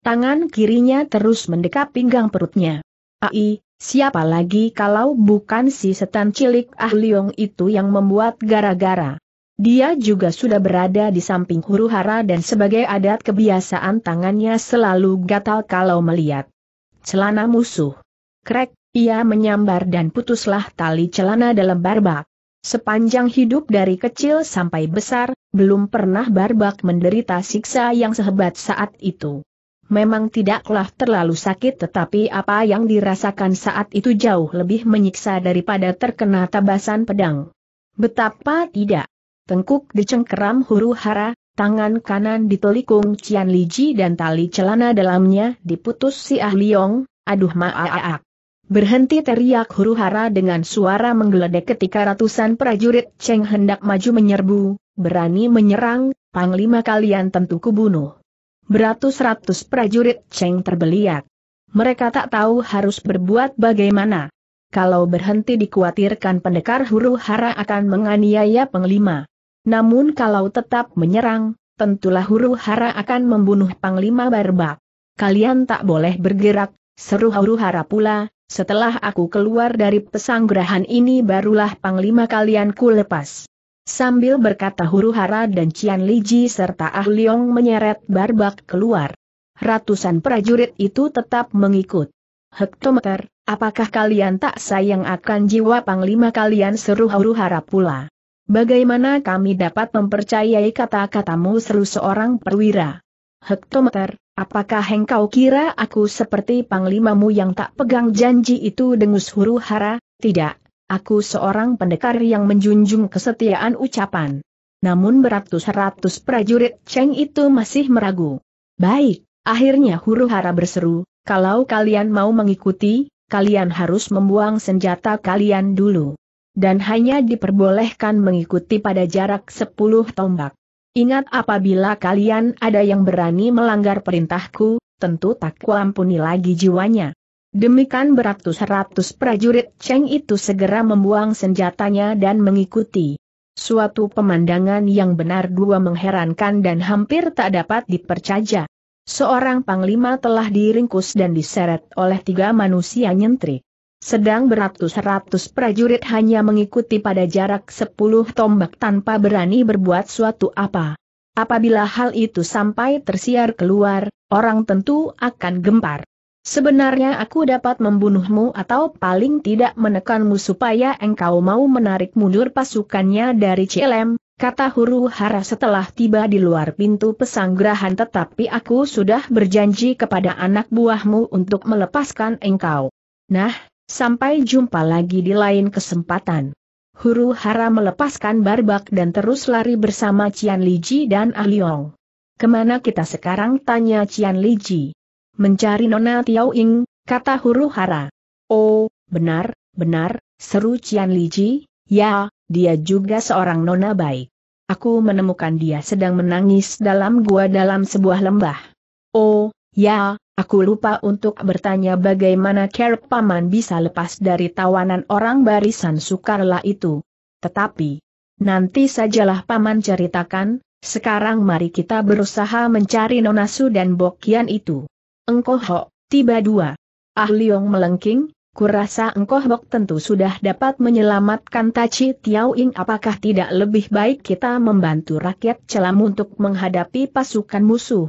Tangan kirinya terus mendekap pinggang perutnya. Ai, siapa lagi kalau bukan si setan cilik Ah itu yang membuat gara-gara. Dia juga sudah berada di samping huru hara dan sebagai adat kebiasaan tangannya selalu gatal kalau melihat celana musuh. Krek, ia menyambar dan putuslah tali celana dalam barbak. Sepanjang hidup dari kecil sampai besar, belum pernah Barbak menderita siksa yang sehebat saat itu. Memang tidaklah terlalu sakit tetapi apa yang dirasakan saat itu jauh lebih menyiksa daripada terkena tabasan pedang. Betapa tidak. Tengkuk dicengkeram huru hara, tangan kanan ditelikung Cian Liji dan tali celana dalamnya diputus si Ah Liong, aduh maaak. Berhenti teriak huru-hara dengan suara menggeledek ketika ratusan prajurit Cheng hendak maju menyerbu, berani menyerang, panglima kalian tentu kubunuh. Beratus-ratus prajurit Cheng terbeliak. Mereka tak tahu harus berbuat bagaimana. Kalau berhenti dikhawatirkan pendekar huru-hara akan menganiaya panglima. Namun kalau tetap menyerang, tentulah huru-hara akan membunuh panglima barbak. Kalian tak boleh bergerak, seru huru-hara pula, setelah aku keluar dari pesanggrahan ini barulah panglima kalian ku lepas. Sambil berkata huru hara dan Cian Liji serta Ah Liong menyeret barbak keluar. Ratusan prajurit itu tetap mengikut. Hektometer, apakah kalian tak sayang akan jiwa panglima kalian seru huru hara pula? Bagaimana kami dapat mempercayai kata-katamu seru seorang perwira? Hektometer, Apakah engkau kira aku seperti panglimamu yang tak pegang janji itu dengus huru hara? Tidak, aku seorang pendekar yang menjunjung kesetiaan ucapan. Namun beratus-ratus prajurit Cheng itu masih meragu. Baik, akhirnya huru hara berseru, kalau kalian mau mengikuti, kalian harus membuang senjata kalian dulu. Dan hanya diperbolehkan mengikuti pada jarak sepuluh tombak. Ingat apabila kalian ada yang berani melanggar perintahku, tentu tak kuampuni lagi jiwanya. Demikian beratus-ratus prajurit Cheng itu segera membuang senjatanya dan mengikuti. Suatu pemandangan yang benar dua mengherankan dan hampir tak dapat dipercaya. Seorang panglima telah diringkus dan diseret oleh tiga manusia nyentrik sedang beratus-ratus prajurit hanya mengikuti pada jarak sepuluh tombak tanpa berani berbuat suatu apa. Apabila hal itu sampai tersiar keluar, orang tentu akan gempar. Sebenarnya aku dapat membunuhmu atau paling tidak menekanmu supaya engkau mau menarik mundur pasukannya dari Cilem, kata huru hara setelah tiba di luar pintu pesanggrahan tetapi aku sudah berjanji kepada anak buahmu untuk melepaskan engkau. Nah, Sampai jumpa lagi di lain kesempatan. Huru hara melepaskan barbak dan terus lari bersama Cian Liji dan Aliong. Ah Kemana kita sekarang tanya Cian Liji. Mencari Nona Tiao Ing, kata huru hara. Oh, benar, benar, seru Cian Liji, ya, dia juga seorang nona baik. Aku menemukan dia sedang menangis dalam gua dalam sebuah lembah. Oh, Ya, aku lupa untuk bertanya bagaimana Kerp Paman bisa lepas dari tawanan orang barisan Sukarla itu. Tetapi, nanti sajalah Paman ceritakan, sekarang mari kita berusaha mencari Nonasu dan Bokian itu. Engkoh ho, tiba dua. Ah Liong melengking, kurasa Engkoh Hok tentu sudah dapat menyelamatkan Tachi Tiao Ing apakah tidak lebih baik kita membantu rakyat celam untuk menghadapi pasukan musuh.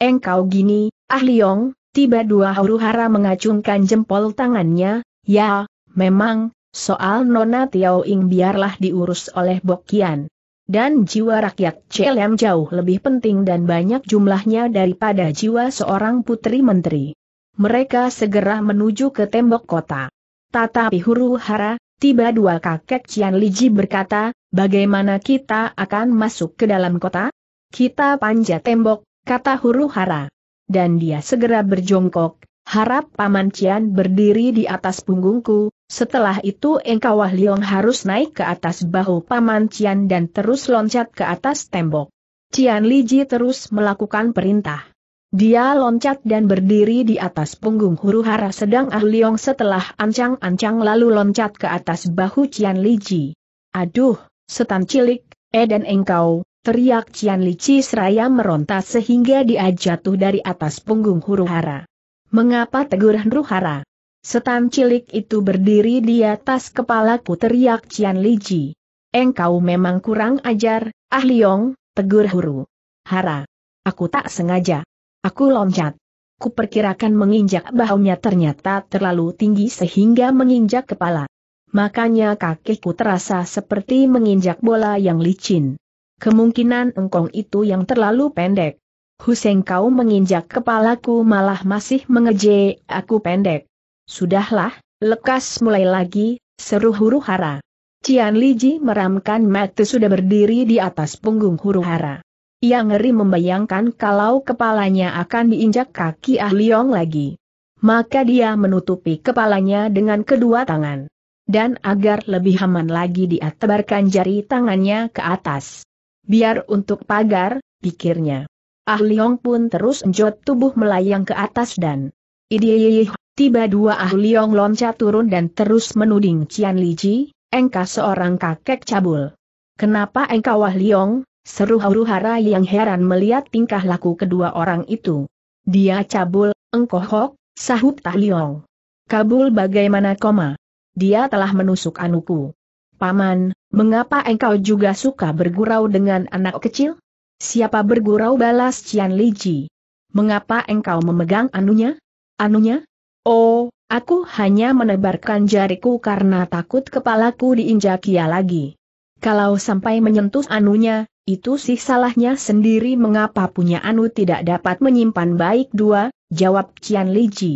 Engkau gini, Ah Liong, tiba dua huru hara mengacungkan jempol tangannya, ya, memang, soal Nona Tiao Ing biarlah diurus oleh Bokian. Dan jiwa rakyat CLM jauh lebih penting dan banyak jumlahnya daripada jiwa seorang putri menteri. Mereka segera menuju ke tembok kota. Tatapi huru hara, tiba dua kakek Cian Liji berkata, bagaimana kita akan masuk ke dalam kota? Kita panjat tembok, kata huru hara dan dia segera berjongkok, harap Paman Cian berdiri di atas punggungku, setelah itu Engkau Wah Liong harus naik ke atas bahu Paman Cian dan terus loncat ke atas tembok. Cian Liji terus melakukan perintah. Dia loncat dan berdiri di atas punggung huru hara sedang Ah Liong setelah ancang-ancang lalu loncat ke atas bahu Cian Liji. Aduh, setan cilik, eh dan engkau, Teriak Cian Lici seraya meronta sehingga dia jatuh dari atas punggung Huruhara. Mengapa tegur Huruhara? Setan cilik itu berdiri di atas kepalaku teriak Cian Lici. Engkau memang kurang ajar, Ah Liong, tegur huru. Hara. Aku tak sengaja. Aku loncat. Kuperkirakan menginjak bahunya ternyata terlalu tinggi sehingga menginjak kepala. Makanya kakiku terasa seperti menginjak bola yang licin. Kemungkinan engkong itu yang terlalu pendek. Huseng kau menginjak kepalaku malah masih mengeje, aku pendek. Sudahlah, lekas mulai lagi, seru huru hara. Cian Ji meramkan mata sudah berdiri di atas punggung huru hara. Ia ngeri membayangkan kalau kepalanya akan diinjak kaki Ah Liong lagi. Maka dia menutupi kepalanya dengan kedua tangan dan agar lebih aman lagi dia tebarkan jari tangannya ke atas. Biar untuk pagar, pikirnya. Ah Yong pun terus enjot tubuh melayang ke atas dan Idih, tiba dua Ah Yong loncat turun dan terus menuding Cian Li Ji, engkau seorang kakek cabul. Kenapa engkau Ah Yong? Seru huru-hara yang heran melihat tingkah laku kedua orang itu. Dia cabul, engkau hok, sahut tahliong Kabul bagaimana koma? Dia telah menusuk anuku. Paman, mengapa engkau juga suka bergurau dengan anak kecil? Siapa bergurau balas Cian Li Ji? Mengapa engkau memegang anunya? Anunya? Oh, aku hanya menebarkan jariku karena takut kepalaku diinjak ia lagi. Kalau sampai menyentuh anunya, itu sih salahnya sendiri mengapa punya anu tidak dapat menyimpan baik dua, jawab Cian Li Ji.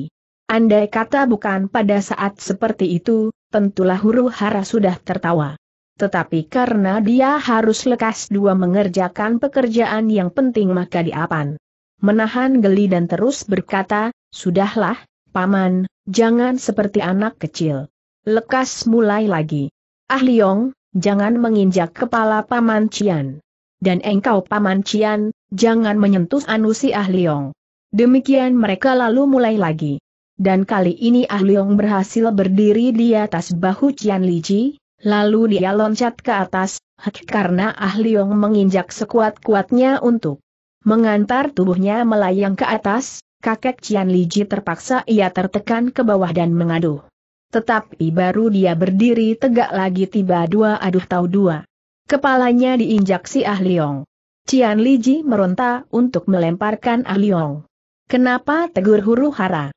Andai kata bukan pada saat seperti itu, tentulah huru hara sudah tertawa. Tetapi karena dia harus lekas dua mengerjakan pekerjaan yang penting maka diapan. Menahan geli dan terus berkata, Sudahlah, Paman, jangan seperti anak kecil. Lekas mulai lagi. Ah Liong, jangan menginjak kepala Paman Cian. Dan engkau Paman Cian, jangan menyentuh anusi Ah Liong. Demikian mereka lalu mulai lagi. Dan kali ini Ah Leong berhasil berdiri di atas bahu Cian Li Ji, lalu dia loncat ke atas, karena Ah Leong menginjak sekuat-kuatnya untuk mengantar tubuhnya melayang ke atas, kakek Cian Li Ji terpaksa ia tertekan ke bawah dan mengaduh. Tetapi baru dia berdiri tegak lagi tiba dua aduh tahu dua. Kepalanya diinjak si Ah Leong. Cian Ji meronta untuk melemparkan Ah Leong. Kenapa tegur huru hara?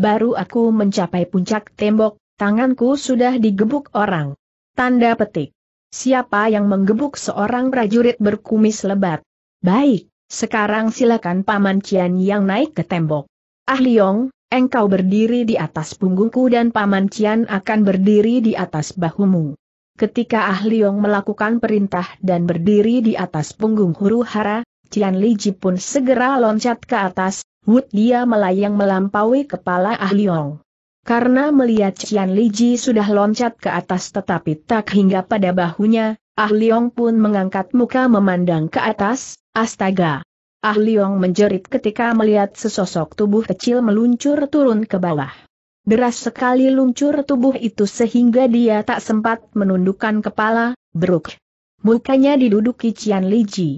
Baru aku mencapai puncak tembok, tanganku sudah digebuk orang. Tanda petik. Siapa yang menggebuk seorang prajurit berkumis lebat? Baik, sekarang silakan Paman Cian yang naik ke tembok. Ah Liong, engkau berdiri di atas punggungku dan Paman Cian akan berdiri di atas bahumu. Ketika Ah Liong melakukan perintah dan berdiri di atas punggung huru hara, Cian Ji pun segera loncat ke atas, Wut dia melayang melampaui kepala Ah Liong. Karena melihat Cian Li Ji sudah loncat ke atas tetapi tak hingga pada bahunya, Ah Liong pun mengangkat muka memandang ke atas, astaga. Ah Liong menjerit ketika melihat sesosok tubuh kecil meluncur turun ke bawah. Deras sekali luncur tubuh itu sehingga dia tak sempat menundukkan kepala, beruk. Mukanya diduduki Cian Li Ji.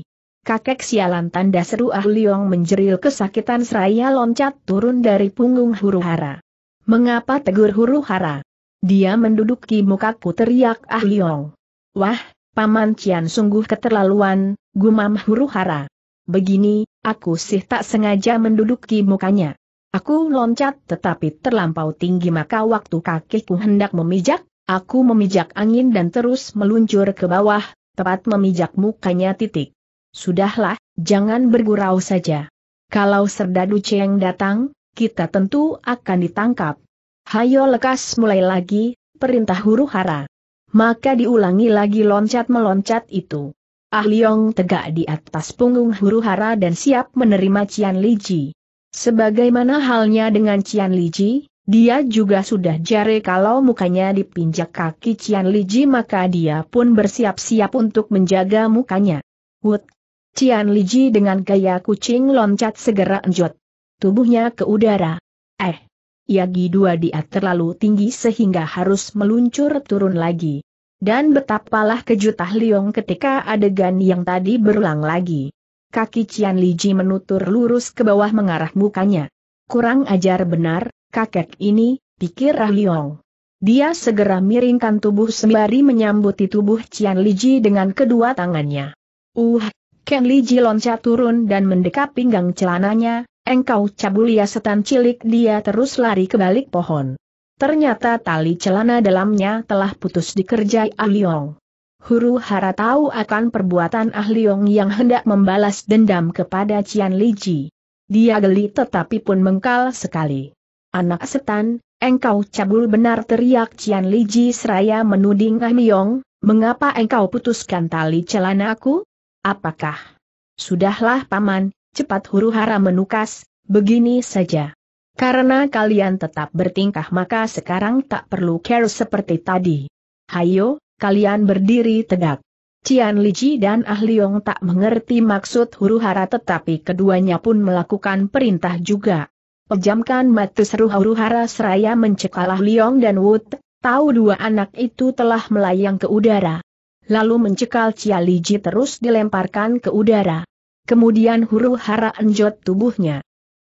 Kakek sialan tanda seru Ah Liong menjeril kesakitan seraya loncat turun dari punggung huru hara. Mengapa tegur huru hara? Dia menduduki mukaku teriak Ah Liong. Wah, Paman Cian sungguh keterlaluan, gumam huru hara. Begini, aku sih tak sengaja menduduki mukanya. Aku loncat tetapi terlampau tinggi maka waktu kakiku hendak memijak, aku memijak angin dan terus meluncur ke bawah, tepat memijak mukanya titik. Sudahlah, jangan bergurau saja. Kalau Serdadu Cheng datang, kita tentu akan ditangkap. Hayo lekas mulai lagi, perintah huru hara. Maka diulangi lagi loncat-meloncat itu. Ah Leong tegak di atas punggung huru hara dan siap menerima Cian Liji. Sebagaimana halnya dengan Cian Liji, dia juga sudah jare kalau mukanya dipinjak kaki Cian Liji maka dia pun bersiap-siap untuk menjaga mukanya. Wut Cian Liji dengan gaya kucing loncat segera enjot. Tubuhnya ke udara. Eh! Yagi dua dia terlalu tinggi sehingga harus meluncur turun lagi. Dan betapalah kejutah Liong ketika adegan yang tadi berulang lagi. Kaki Cian Liji menutur lurus ke bawah mengarah mukanya. Kurang ajar benar, kakek ini, pikir Ah Liong. Dia segera miringkan tubuh sembari menyambuti tubuh Cian Liji dengan kedua tangannya. Uh, Ken Li loncat turun dan mendekap pinggang celananya, engkau cabulia setan cilik dia terus lari ke balik pohon. Ternyata tali celana dalamnya telah putus dikerjai Aliong. Ah Huru hara tahu akan perbuatan Ahliong yang hendak membalas dendam kepada Cian Li Dia geli tetapi pun mengkal sekali. Anak setan, engkau cabul benar teriak Cian Li seraya menuding Ahliong, mengapa engkau putuskan tali celana aku? Apakah? Sudahlah paman, cepat huru hara menukas, begini saja. Karena kalian tetap bertingkah maka sekarang tak perlu care seperti tadi. Hayo, kalian berdiri tegak. Cian Liji dan Ah Liong tak mengerti maksud huru hara tetapi keduanya pun melakukan perintah juga. Pejamkan mata seru huru hara seraya mencekalah Liong dan Wood, tahu dua anak itu telah melayang ke udara lalu mencekal Cia Liji terus dilemparkan ke udara. Kemudian huru hara enjot tubuhnya.